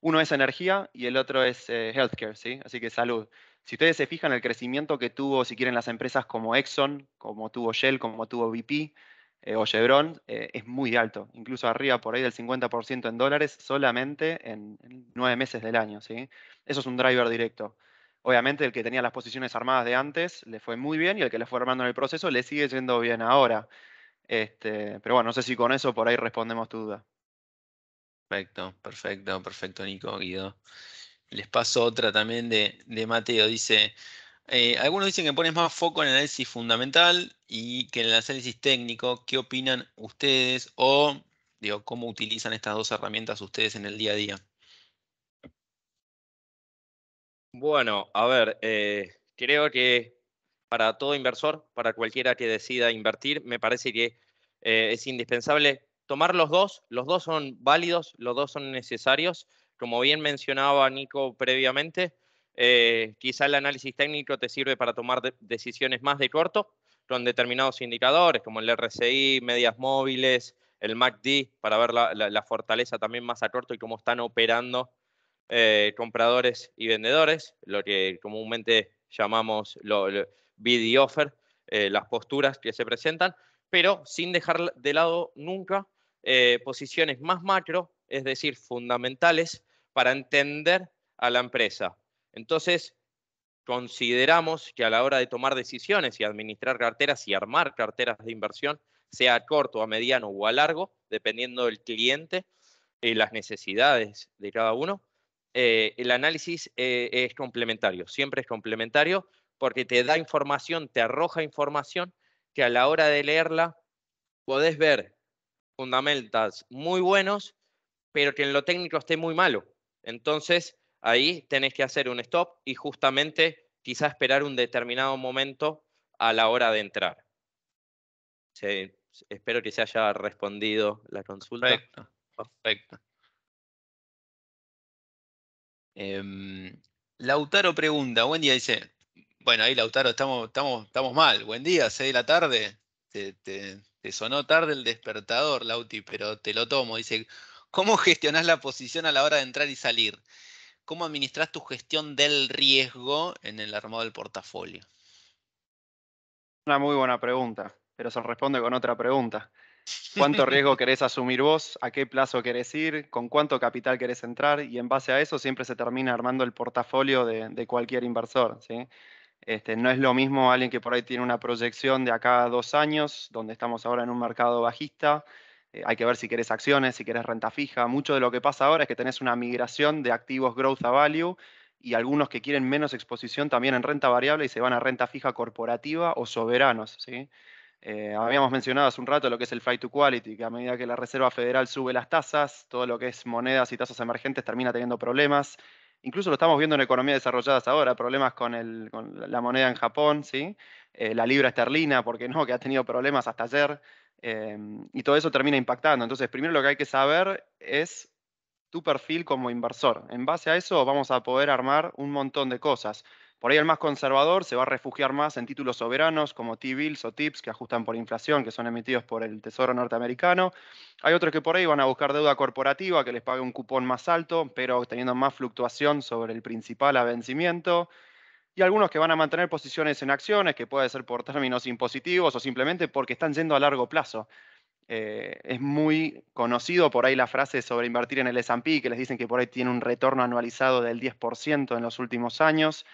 Uno es energía y el otro es eh, healthcare, ¿sí? Así que salud. Si ustedes se fijan el crecimiento que tuvo, si quieren, las empresas como Exxon, como tuvo Shell, como tuvo BP eh, o Chevron, eh, es muy alto. Incluso arriba por ahí del 50% en dólares solamente en, nueve meses del año, ¿sí? Eso es un driver directo. Obviamente el que tenía las posiciones armadas de antes le fue muy bien y el que le fue armando en el proceso le sigue yendo bien ahora. Este, pero bueno, no sé si con eso por ahí respondemos tu duda. Perfecto, perfecto, perfecto, Nico, Guido. Les paso otra también de, Mateo. Dice, eh, algunos dicen que pones más foco en el análisis fundamental y que en el análisis técnico. ¿Qué opinan ustedes o digo, cómo utilizan estas dos herramientas ustedes en el día a día? Bueno, a ver, eh, creo que para todo inversor, para cualquiera que decida invertir, me parece que eh, es indispensable tomar los dos, los dos son válidos, los dos son necesarios. Como bien mencionaba Nico previamente, eh, quizá el análisis técnico te sirve para tomar decisiones más de corto con determinados indicadores como el RCI, medias móviles, el MACD, para ver la, fortaleza también más a corto y cómo están operando eh, compradores y vendedores, lo que comúnmente llamamos lo, offer, eh, las posturas que se presentan, pero sin dejar de lado nunca eh, posiciones más macro, es decir, fundamentales para entender a la empresa. Entonces, consideramos que a la hora de tomar decisiones y administrar carteras y armar carteras de inversión, sea a corto, a mediano o a largo, dependiendo del cliente y las necesidades de cada uno, eh, el análisis eh, es complementario, siempre es complementario porque te da información, te arroja información que a la hora de leerla podés ver Fundamentas muy buenos, pero que en lo técnico esté muy malo. Entonces, ahí tenés que hacer un stop y justamente quizá esperar un determinado momento a la hora de entrar. espero que se haya respondido la consulta. Perfecto. Oh. Em, Lautaro pregunta, buen día, dice, bueno, ahí Lautaro, estamos, estamos, estamos mal, buen día, 6 de la tarde, te, te, te sonó tarde el despertador, Lauti, pero te lo tomo. Dice, ¿cómo gestionás la posición a la hora de entrar y salir? ¿Cómo administras tu gestión del riesgo en el armado del portafolio? Una muy buena pregunta, pero se responde con otra pregunta. ¿Cuánto riesgo [laughs] querés asumir vos? ¿A qué plazo querés ir? ¿Con cuánto capital querés entrar? Y en base a eso siempre se termina armando el portafolio de, de cualquier inversor. ¿sí? Este, no es lo mismo alguien que por ahí tiene una proyección de acá a dos años, donde estamos ahora en un mercado bajista. Eh, hay que ver si quieres acciones, si quieres renta fija. Mucho de lo que pasa ahora es que tenés una migración de activos growth a value y algunos que quieren menos exposición también en renta variable y se van a renta fija corporativa o soberanos. Eh, habíamos mencionado hace un rato lo que es el flight to quality, que a medida que la Reserva Federal sube las tasas, todo lo que es monedas y tasas emergentes termina teniendo problemas. Incluso lo estamos viendo en economías desarrolladas ahora, problemas con, el, con la moneda en Japón, ¿sí? Eh, la libra esterlina, porque no, que ha tenido problemas hasta ayer, em, y todo eso termina impactando. Entonces, primero lo que hay que saber es tu perfil como inversor. En base a eso vamos a poder armar un montón de cosas. Por ahí el más conservador se va a refugiar más en títulos soberanos como T-bills o TIPS que ajustan por inflación, que son emitidos por el Tesoro norteamericano. Hay otros que por ahí van a buscar deuda corporativa que les pague un cupón más alto, pero teniendo más fluctuación sobre el principal a vencimiento. Y algunos que van a mantener posiciones en acciones, que puede ser por términos impositivos o simplemente porque están yendo a largo plazo. Eh, es muy conocido por ahí la frase sobre invertir en el S&P, que les dicen que por ahí tiene un retorno anualizado del 10% en los últimos años.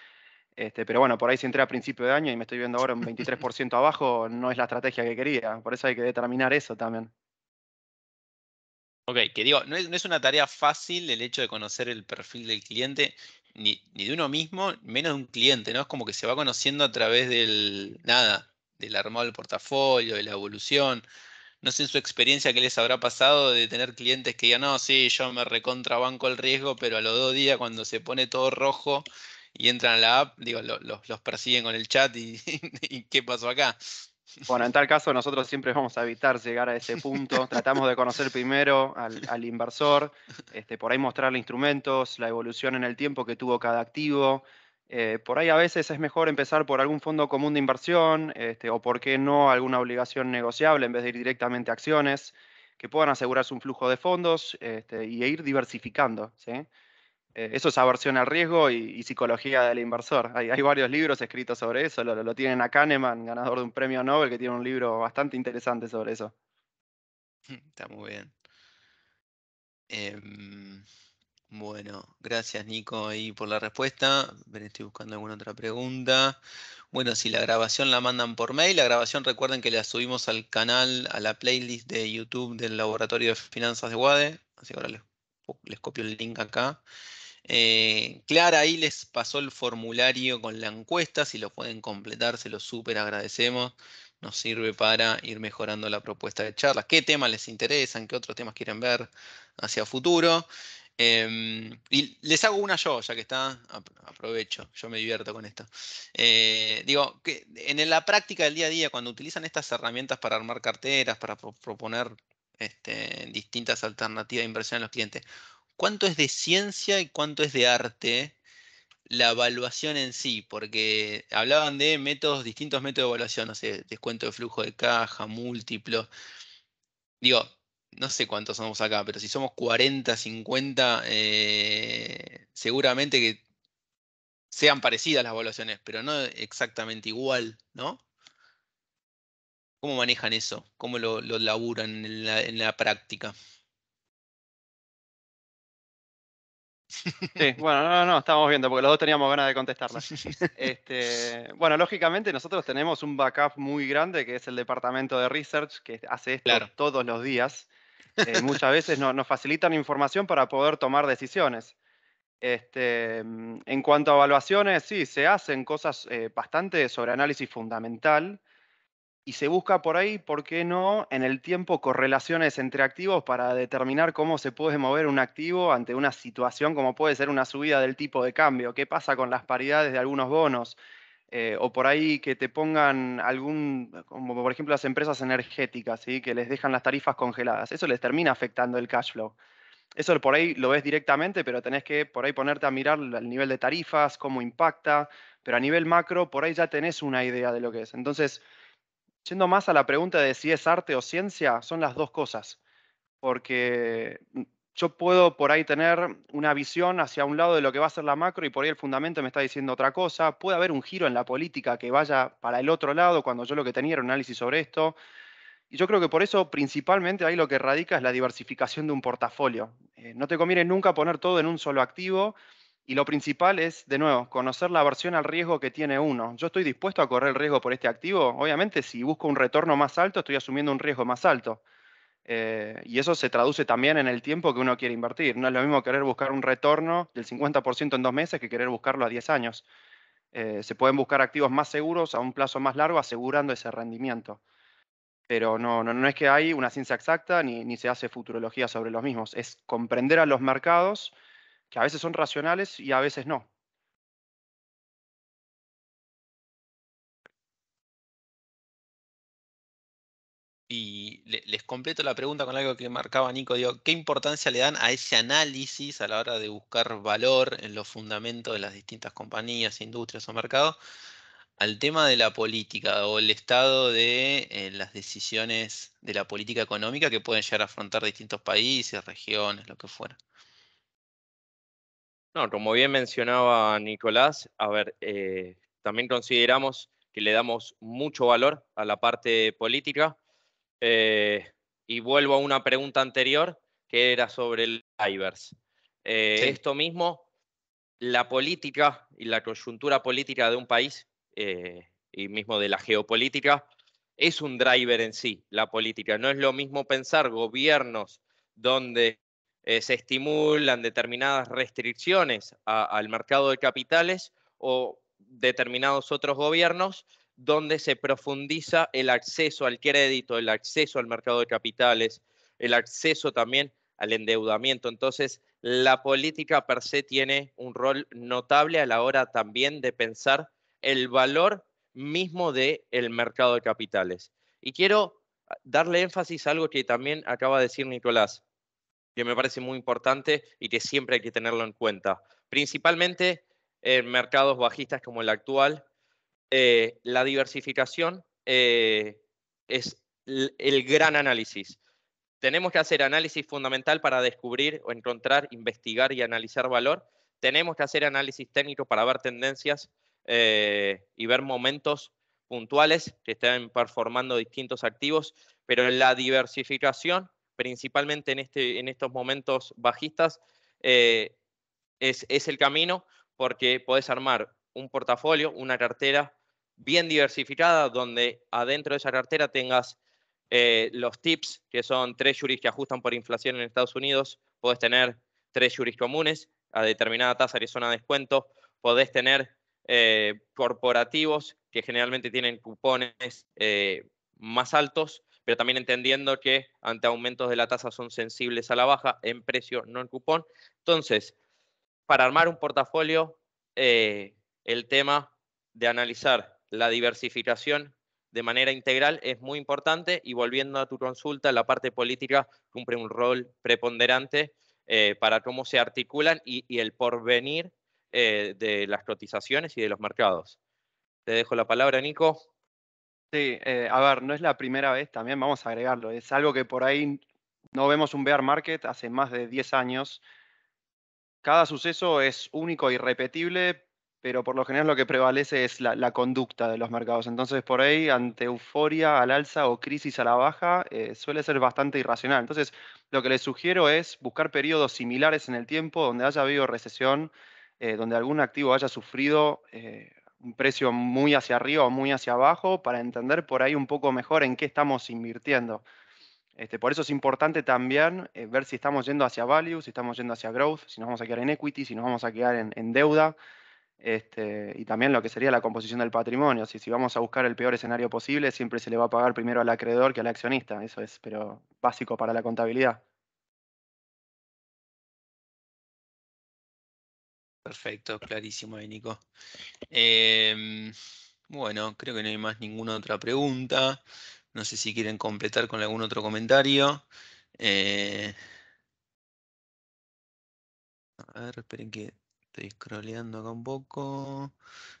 Este, pero bueno, por ahí si entré a principio de año y me estoy viendo ahora un 23% abajo, no es la estrategia que quería. Por eso hay que determinar eso también. Ok, que digo, no es, una tarea fácil el hecho de conocer el perfil del cliente, ni, de uno mismo, menos de un cliente, ¿no? Es como que se va conociendo a través del, nada, del armado del portafolio, de la evolución. No sé en su experiencia qué les habrá pasado de tener clientes que digan, no, sí, yo me recontrabanco el riesgo, pero a los dos días cuando se pone todo rojo, y entran a la app, digo, los persiguen con el chat [laughs] y, qué pasó acá. Bueno, en tal caso nosotros siempre vamos a evitar llegar a ese punto. [laughs] Tratamos de conocer primero al, inversor, este, por ahí mostrarle instrumentos, la evolución en el tiempo que tuvo cada activo. Eh, por ahí a veces es mejor empezar por algún fondo común de inversión este, o, por qué no, alguna obligación negociable en vez de ir directamente a acciones que puedan asegurarse un flujo de fondos este, y ir diversificando. ¿sí? Eh, eso es aversión al riesgo y, psicología del inversor. Hay, varios libros escritos sobre eso, lo, tienen a Kahneman, ganador de un premio Nobel, que tiene un libro bastante interesante sobre eso. [laughs] Está muy bien. Em, bueno, gracias Nico ahí por la respuesta. Estoy buscando alguna otra pregunta. Bueno, si la grabación la mandan por mail, la grabación recuerden que la subimos al canal, a la playlist de YouTube del Laboratorio de Finanzas de WADE. Así que ahora les copio el link acá. Eh, Clara ahí les pasó el formulario con la encuesta, si lo pueden completar, se lo súper agradecemos. Nos sirve para ir mejorando la propuesta de charlas. ¿Qué temas les interesan? ¿Qué otros temas quieren ver hacia futuro? Em, y les hago una yo, ya que está, aprovecho, yo me divierto con esto. Eh, digo, que en la práctica del día a día, cuando utilizan estas herramientas para armar carteras, para proponer este, distintas alternativas de inversión a los clientes, cuánto es de ciencia y cuánto es de arte la evaluación en sí, porque hablaban de métodos, distintos métodos de evaluación, no sé, descuento de flujo de caja, múltiplo. Digo, no sé cuántos somos acá, pero si somos 40, 50, eh, seguramente que sean parecidas las evaluaciones, pero no exactamente igual, ¿no? ¿Cómo manejan eso? ¿Cómo lo, lo laburan en la práctica? Sí, [laughs] bueno, no, no, estábamos viendo, porque los dos teníamos ganas de contestarla. Este, bueno, lógicamente nosotros tenemos un backup muy grande, que es el departamento de research, que hace esto todos los días. Eh, [laughs] muchas veces nos facilitan información para poder tomar decisiones. Este, mm, en cuanto a evaluaciones, sí, se hacen cosas eh, bastante sobre análisis fundamental, y se busca por ahí, ¿por qué no?, en el tiempo correlaciones entre activos para determinar cómo se puede mover un activo ante una situación como puede ser una subida del tipo de cambio, qué pasa con las paridades de algunos bonos, eh, o por ahí que te pongan algún, como por ejemplo las empresas energéticas, ¿sí? que les dejan las tarifas congeladas, eso les termina afectando el cash flow. Eso por ahí lo ves directamente, pero tenés que por ahí ponerte a mirar el nivel de tarifas, cómo impacta, pero a nivel macro por ahí ya tenés una idea de lo que es. Entonces, Yendo más a la pregunta de si es arte o ciencia, son las dos cosas, porque mm, yo puedo por ahí tener una visión hacia un lado de lo que va a ser la macro y por ahí el fundamento me está diciendo otra cosa, puede haber un giro en la política que vaya para el otro lado cuando yo lo que tenía era un análisis sobre esto. Y yo creo que por eso principalmente ahí lo que radica es la diversificación de un portafolio. Eh, no te conviene nunca poner todo en un solo activo, y lo principal es, de nuevo, conocer la versión al riesgo que tiene uno. Yo estoy dispuesto a correr riesgo por este activo. Obviamente, si busco un retorno más alto, estoy asumiendo un riesgo más alto. Eh, y eso se traduce también en el tiempo que uno quiere invertir. No es lo mismo querer buscar un retorno del 50% en dos meses que querer buscarlo a 10 años. Eh, se pueden buscar activos más seguros a un plazo más largo asegurando ese rendimiento. Pero no, no, es que hay una ciencia exacta ni, ni se hace futurología sobre los mismos. Es comprender a los mercados que a veces son racionales y a veces no. Y les completo la pregunta con algo que marcaba Nico, digo, ¿qué importancia le dan a ese análisis a la hora de buscar valor en los fundamentos de las distintas compañías, industrias o mercados al tema de la política o el estado de eh, las decisiones de la política económica que pueden llegar a afrontar distintos países, regiones, lo que fuera? No, como bien mencionaba Nicolás, a ver, eh, también consideramos que le damos mucho valor a la parte política. Eh, y vuelvo a una pregunta anterior que era sobre el drivers. Eh, esto mismo, la política y la coyuntura política de un país y mismo de la geopolítica es un driver en sí, la política. No es lo mismo pensar gobiernos donde eh, se estimulan determinadas restricciones al mercado de capitales o determinados otros gobiernos donde se profundiza el acceso al crédito, el acceso al mercado de capitales, el acceso también al endeudamiento. Entonces, la política per se tiene un rol notable a la hora también de pensar el valor mismo del mercado de capitales. Y quiero darle énfasis a algo que también acaba de decir Nicolás que me parece muy importante y que siempre hay que tenerlo en cuenta. Principalmente en mercados bajistas como el actual, eh, la diversificación eh, es el gran análisis. Tenemos que hacer análisis fundamental para descubrir o encontrar, investigar y analizar valor. Tenemos que hacer análisis técnico para ver tendencias eh, y ver momentos puntuales que estén performando distintos activos, pero la diversificación principalmente este, en, estos momentos bajistas, eh, es, el camino porque podés armar un portafolio, una cartera bien diversificada, donde adentro de esa cartera tengas eh, los tips, que son tres juris que ajustan por inflación en Estados Unidos, podés tener tres treasuries comunes a determinada tasa y zona de descuento, podés tener eh, corporativos que generalmente tienen cupones más altos pero también entendiendo que ante aumentos de la tasa son sensibles a la baja en precio, no en cupón. Entonces, para armar un portafolio, eh, el tema de analizar la diversificación de manera integral es muy importante y volviendo a tu consulta, la parte política cumple un rol preponderante eh, para cómo se articulan y, el porvenir eh, de las cotizaciones y de los mercados. Te dejo la palabra, Nico. Sí, eh, a ver, no es la primera vez, también vamos a agregarlo. Es algo que por ahí no vemos un bear market hace más de 10 años. Cada suceso es único e irrepetible, pero por lo general lo que prevalece es la, conducta de los mercados. Entonces, por ahí, ante euforia al alza o crisis a la baja, eh, suele ser bastante irracional. Entonces, lo que les sugiero es buscar periodos similares en el tiempo donde haya habido recesión, eh, donde algún activo haya sufrido un precio muy hacia arriba o muy hacia abajo para entender por ahí un poco mejor en qué estamos invirtiendo. Este, por eso es importante también eh, ver si estamos yendo hacia value, si estamos yendo hacia growth, si nos vamos a quedar en equity, si nos vamos a quedar en, deuda, este, y también lo que sería la composición del patrimonio. Si, si vamos a buscar el peor escenario posible, siempre se le va a pagar primero al acreedor que al accionista. Eso es, pero básico para la contabilidad. Perfecto, clarísimo, Nico. Em, bueno, creo que no hay más ninguna otra pregunta. No sé si quieren completar con algún otro comentario. Eh, a ver, esperen que estoy scrolleando acá un poco.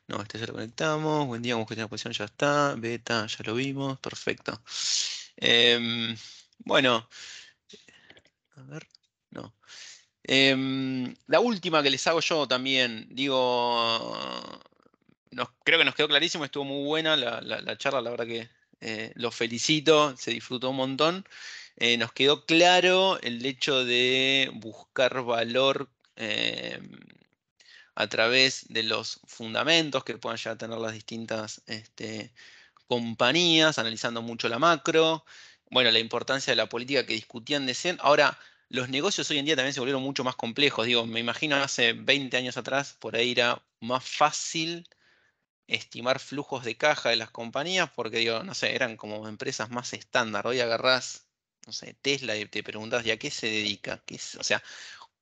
No, este ya lo conectamos. Buen día, mujer de la posición ya está. Beta, ya lo vimos. Perfecto. Em, bueno, a ver, no. Em, la última que les hago yo también, digo, nos, creo que nos quedó clarísimo, estuvo muy buena la, charla, la verdad que eh, los felicito, se disfrutó un montón. Eh, nos quedó claro el hecho de buscar valor em, a través de los fundamentos que puedan ya tener las distintas este, compañías, analizando mucho la macro. Bueno, la importancia de la política que discutían de 100. Ahora, los negocios hoy en día también se volvieron mucho más complejos. Digo, me imagino hace 20 años atrás por ahí era más fácil estimar flujos de caja de las compañías porque, digo, no sé, eran como empresas más estándar. Hoy agarrás, no sé, Tesla y te preguntas, ¿y a qué se dedica? ¿Qué es? O sea,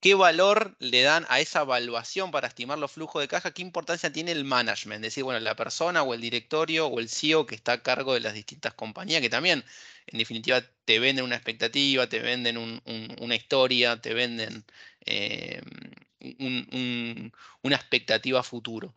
qué valor le dan a esa evaluación para estimar los flujos de caja, qué importancia tiene el management, es decir, bueno, la persona o el directorio o el CEO que está a cargo de las distintas compañías, que también, en definitiva, te venden una expectativa, te venden una historia, te venden em, una expectativa futuro.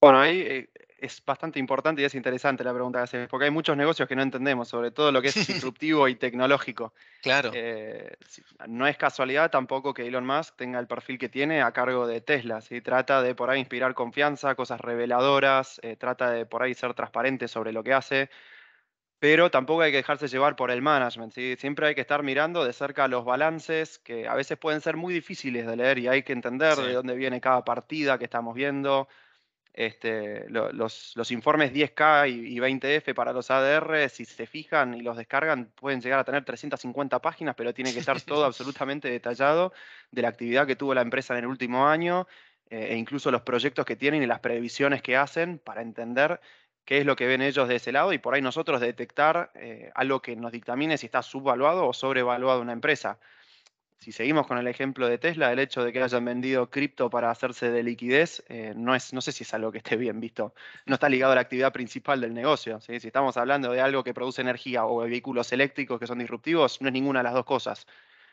Bueno, ahí eh, es bastante importante y es interesante la pregunta que haces, porque hay muchos negocios que no entendemos, sobre todo lo que es [laughs] disruptivo y tecnológico. Claro. Eh, no es casualidad tampoco que Elon Musk tenga el perfil que tiene a cargo de Tesla. Trata de por ahí inspirar confianza, cosas reveladoras, eh, trata de por ahí ser transparente sobre lo que hace pero tampoco hay que dejarse llevar por el management. Siempre hay que estar mirando de cerca los balances que a veces pueden ser muy difíciles de leer y hay que entender de dónde viene cada partida que estamos viendo, este, los, informes 10K y, 20F para los ADR, si se fijan y los descargan, pueden llegar a tener 350 páginas, pero tiene que estar todo [laughs] absolutamente detallado de la actividad que tuvo la empresa en el último año eh, e incluso los proyectos que tienen y las previsiones que hacen para entender qué es lo que ven ellos de ese lado y por ahí nosotros detectar eh, algo que nos dictamine si está subvaluado o sobrevaluado una empresa si seguimos con el ejemplo de Tesla, el hecho de que hayan vendido cripto para hacerse de liquidez, eh, no, es, no sé si es algo que esté bien visto. No está ligado a la actividad principal del negocio. Si estamos hablando de algo que produce energía o de vehículos eléctricos que son disruptivos, no es ninguna de las dos cosas.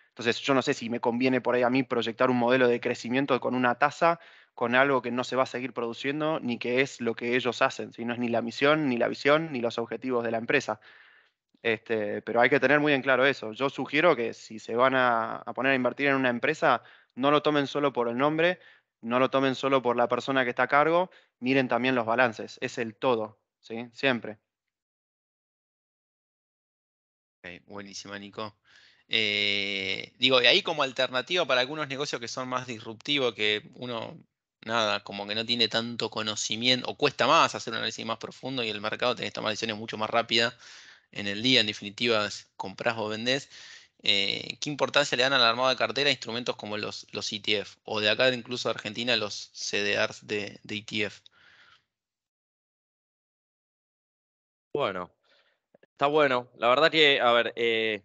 Entonces, yo no sé si me conviene por ahí a mí proyectar un modelo de crecimiento con una tasa, con algo que no se va a seguir produciendo, ni que es lo que ellos hacen. si No es ni la misión, ni la visión, ni los objetivos de la empresa. Este, pero hay que tener muy en claro eso. Yo sugiero que si se van a, poner a invertir en una empresa, no lo tomen solo por el nombre, no lo tomen solo por la persona que está a cargo, miren también los balances, es el todo, ¿sí? Siempre. buenísima, Nico. Eh, digo, y ahí como alternativa para algunos negocios que son más disruptivos, que uno, nada, como que no tiene tanto conocimiento, o cuesta más hacer un análisis más profundo y el mercado tiene que tomar decisiones mucho más rápida, en el día, en definitiva, compras o vendés, eh, ¿qué importancia le dan al armado de cartera instrumentos como los, los ETF o de acá incluso Argentina los CDRs de, de ETF? Bueno, está bueno. La verdad que, a ver, eh,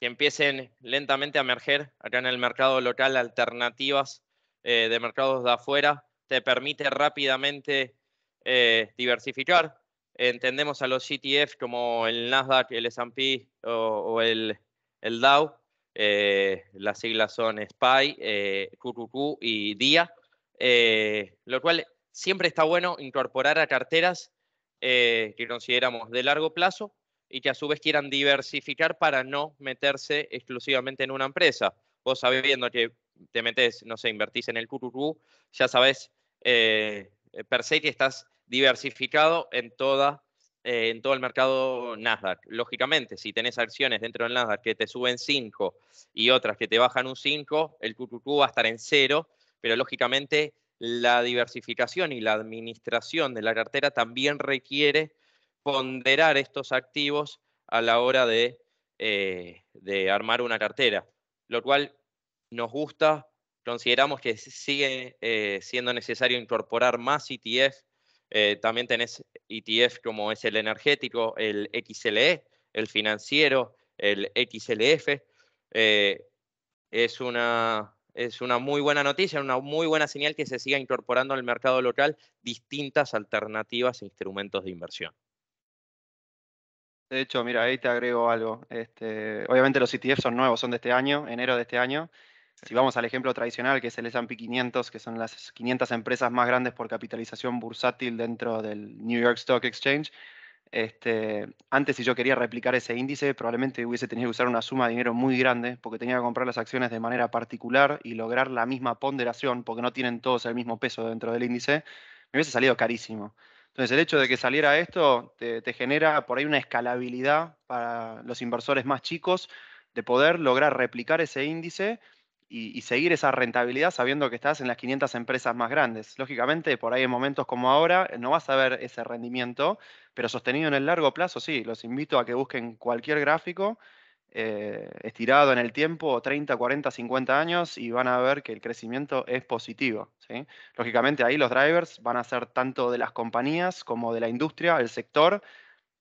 que empiecen lentamente a emerger acá en el mercado local alternativas eh, de mercados de afuera, te permite rápidamente diversificar, entendemos a los ETF como el Nasdaq, el S&P o, o, el, el Dow. Eh, las siglas son SPY, eh, QQQ y DIA, eh, lo cual siempre está bueno incorporar a carteras eh, que consideramos de largo plazo y que a su vez quieran diversificar para no meterse exclusivamente en una empresa. Vos sabiendo que te metes, no sé, invertís en el QQQ, ya sabes per se que estás diversificado en, toda, eh, en todo el mercado Nasdaq. Lógicamente, si tenés acciones dentro del Nasdaq que te suben 5 y otras que te bajan un 5, el QQQ va a estar en cero, pero lógicamente la diversificación y la administración de la cartera también requiere ponderar estos activos a la hora de, eh, de armar una cartera, lo cual nos gusta, consideramos que sigue eh, siendo necesario incorporar más ETF eh, también tenés ETF como es el energético, el XLE, el financiero, el XLF. Eh, es, una, es una muy buena noticia, una muy buena señal que se siga incorporando al mercado local distintas alternativas e instrumentos de inversión. De hecho, mira, ahí te agrego algo. Este, obviamente los ETF son nuevos, son de este año, enero de este año, si vamos al ejemplo tradicional, que es el S&P 500, que son las 500 empresas más grandes por capitalización bursátil dentro del New York Stock Exchange, este, antes si yo quería replicar ese índice, probablemente hubiese tenido que usar una suma de dinero muy grande, porque tenía que comprar las acciones de manera particular y lograr la misma ponderación, porque no tienen todos el mismo peso dentro del índice, me hubiese salido carísimo. Entonces, el hecho de que saliera esto te, te, genera por ahí una escalabilidad para los inversores más chicos de poder lograr replicar ese índice y, seguir esa rentabilidad sabiendo que estás en las 500 empresas más grandes. Lógicamente, por ahí en momentos como ahora no vas a ver ese rendimiento, pero sostenido en el largo plazo, sí, los invito a que busquen cualquier gráfico eh, estirado en el tiempo, 30, 40, 50 años, y van a ver que el crecimiento es positivo. Lógicamente, ahí los drivers van a ser tanto de las compañías como de la industria, el sector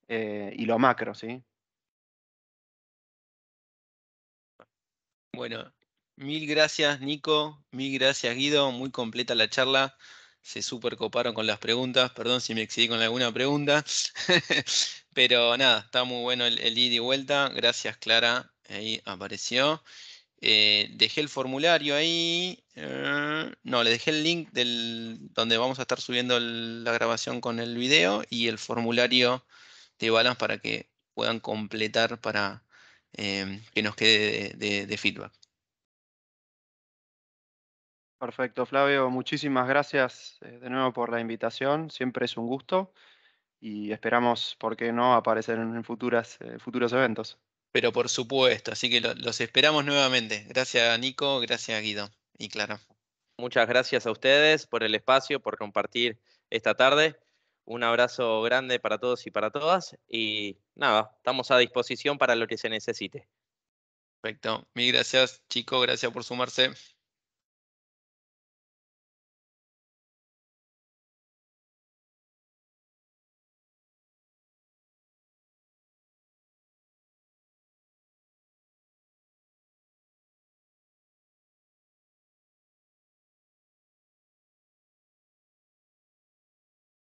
eh, y lo macro. ¿sí? Bueno, Mil gracias, Nico. Mil gracias, Guido. Muy completa la charla. Se super coparon con las preguntas. Perdón si me excedí con alguna pregunta. [laughs] Pero nada, está muy bueno el, el ida y vuelta. Gracias, Clara. Ahí apareció. Eh, dejé el formulario ahí. Eh, no, le dejé el link del, donde vamos a estar subiendo la grabación con el video y el formulario de balas para que puedan completar para eh, que nos quede de feedback. Perfecto, Flavio, muchísimas gracias eh, de nuevo por la invitación, siempre es un gusto y esperamos, ¿por qué no?, aparecer en eh, futuros eventos. Pero por supuesto, así que los esperamos nuevamente. Gracias Nico, gracias Guido y Clara. Muchas gracias a ustedes por el espacio, por compartir esta tarde. Un abrazo grande para todos y para todas y nada, estamos a disposición para lo que se necesite. Perfecto, mil gracias chicos, gracias por sumarse.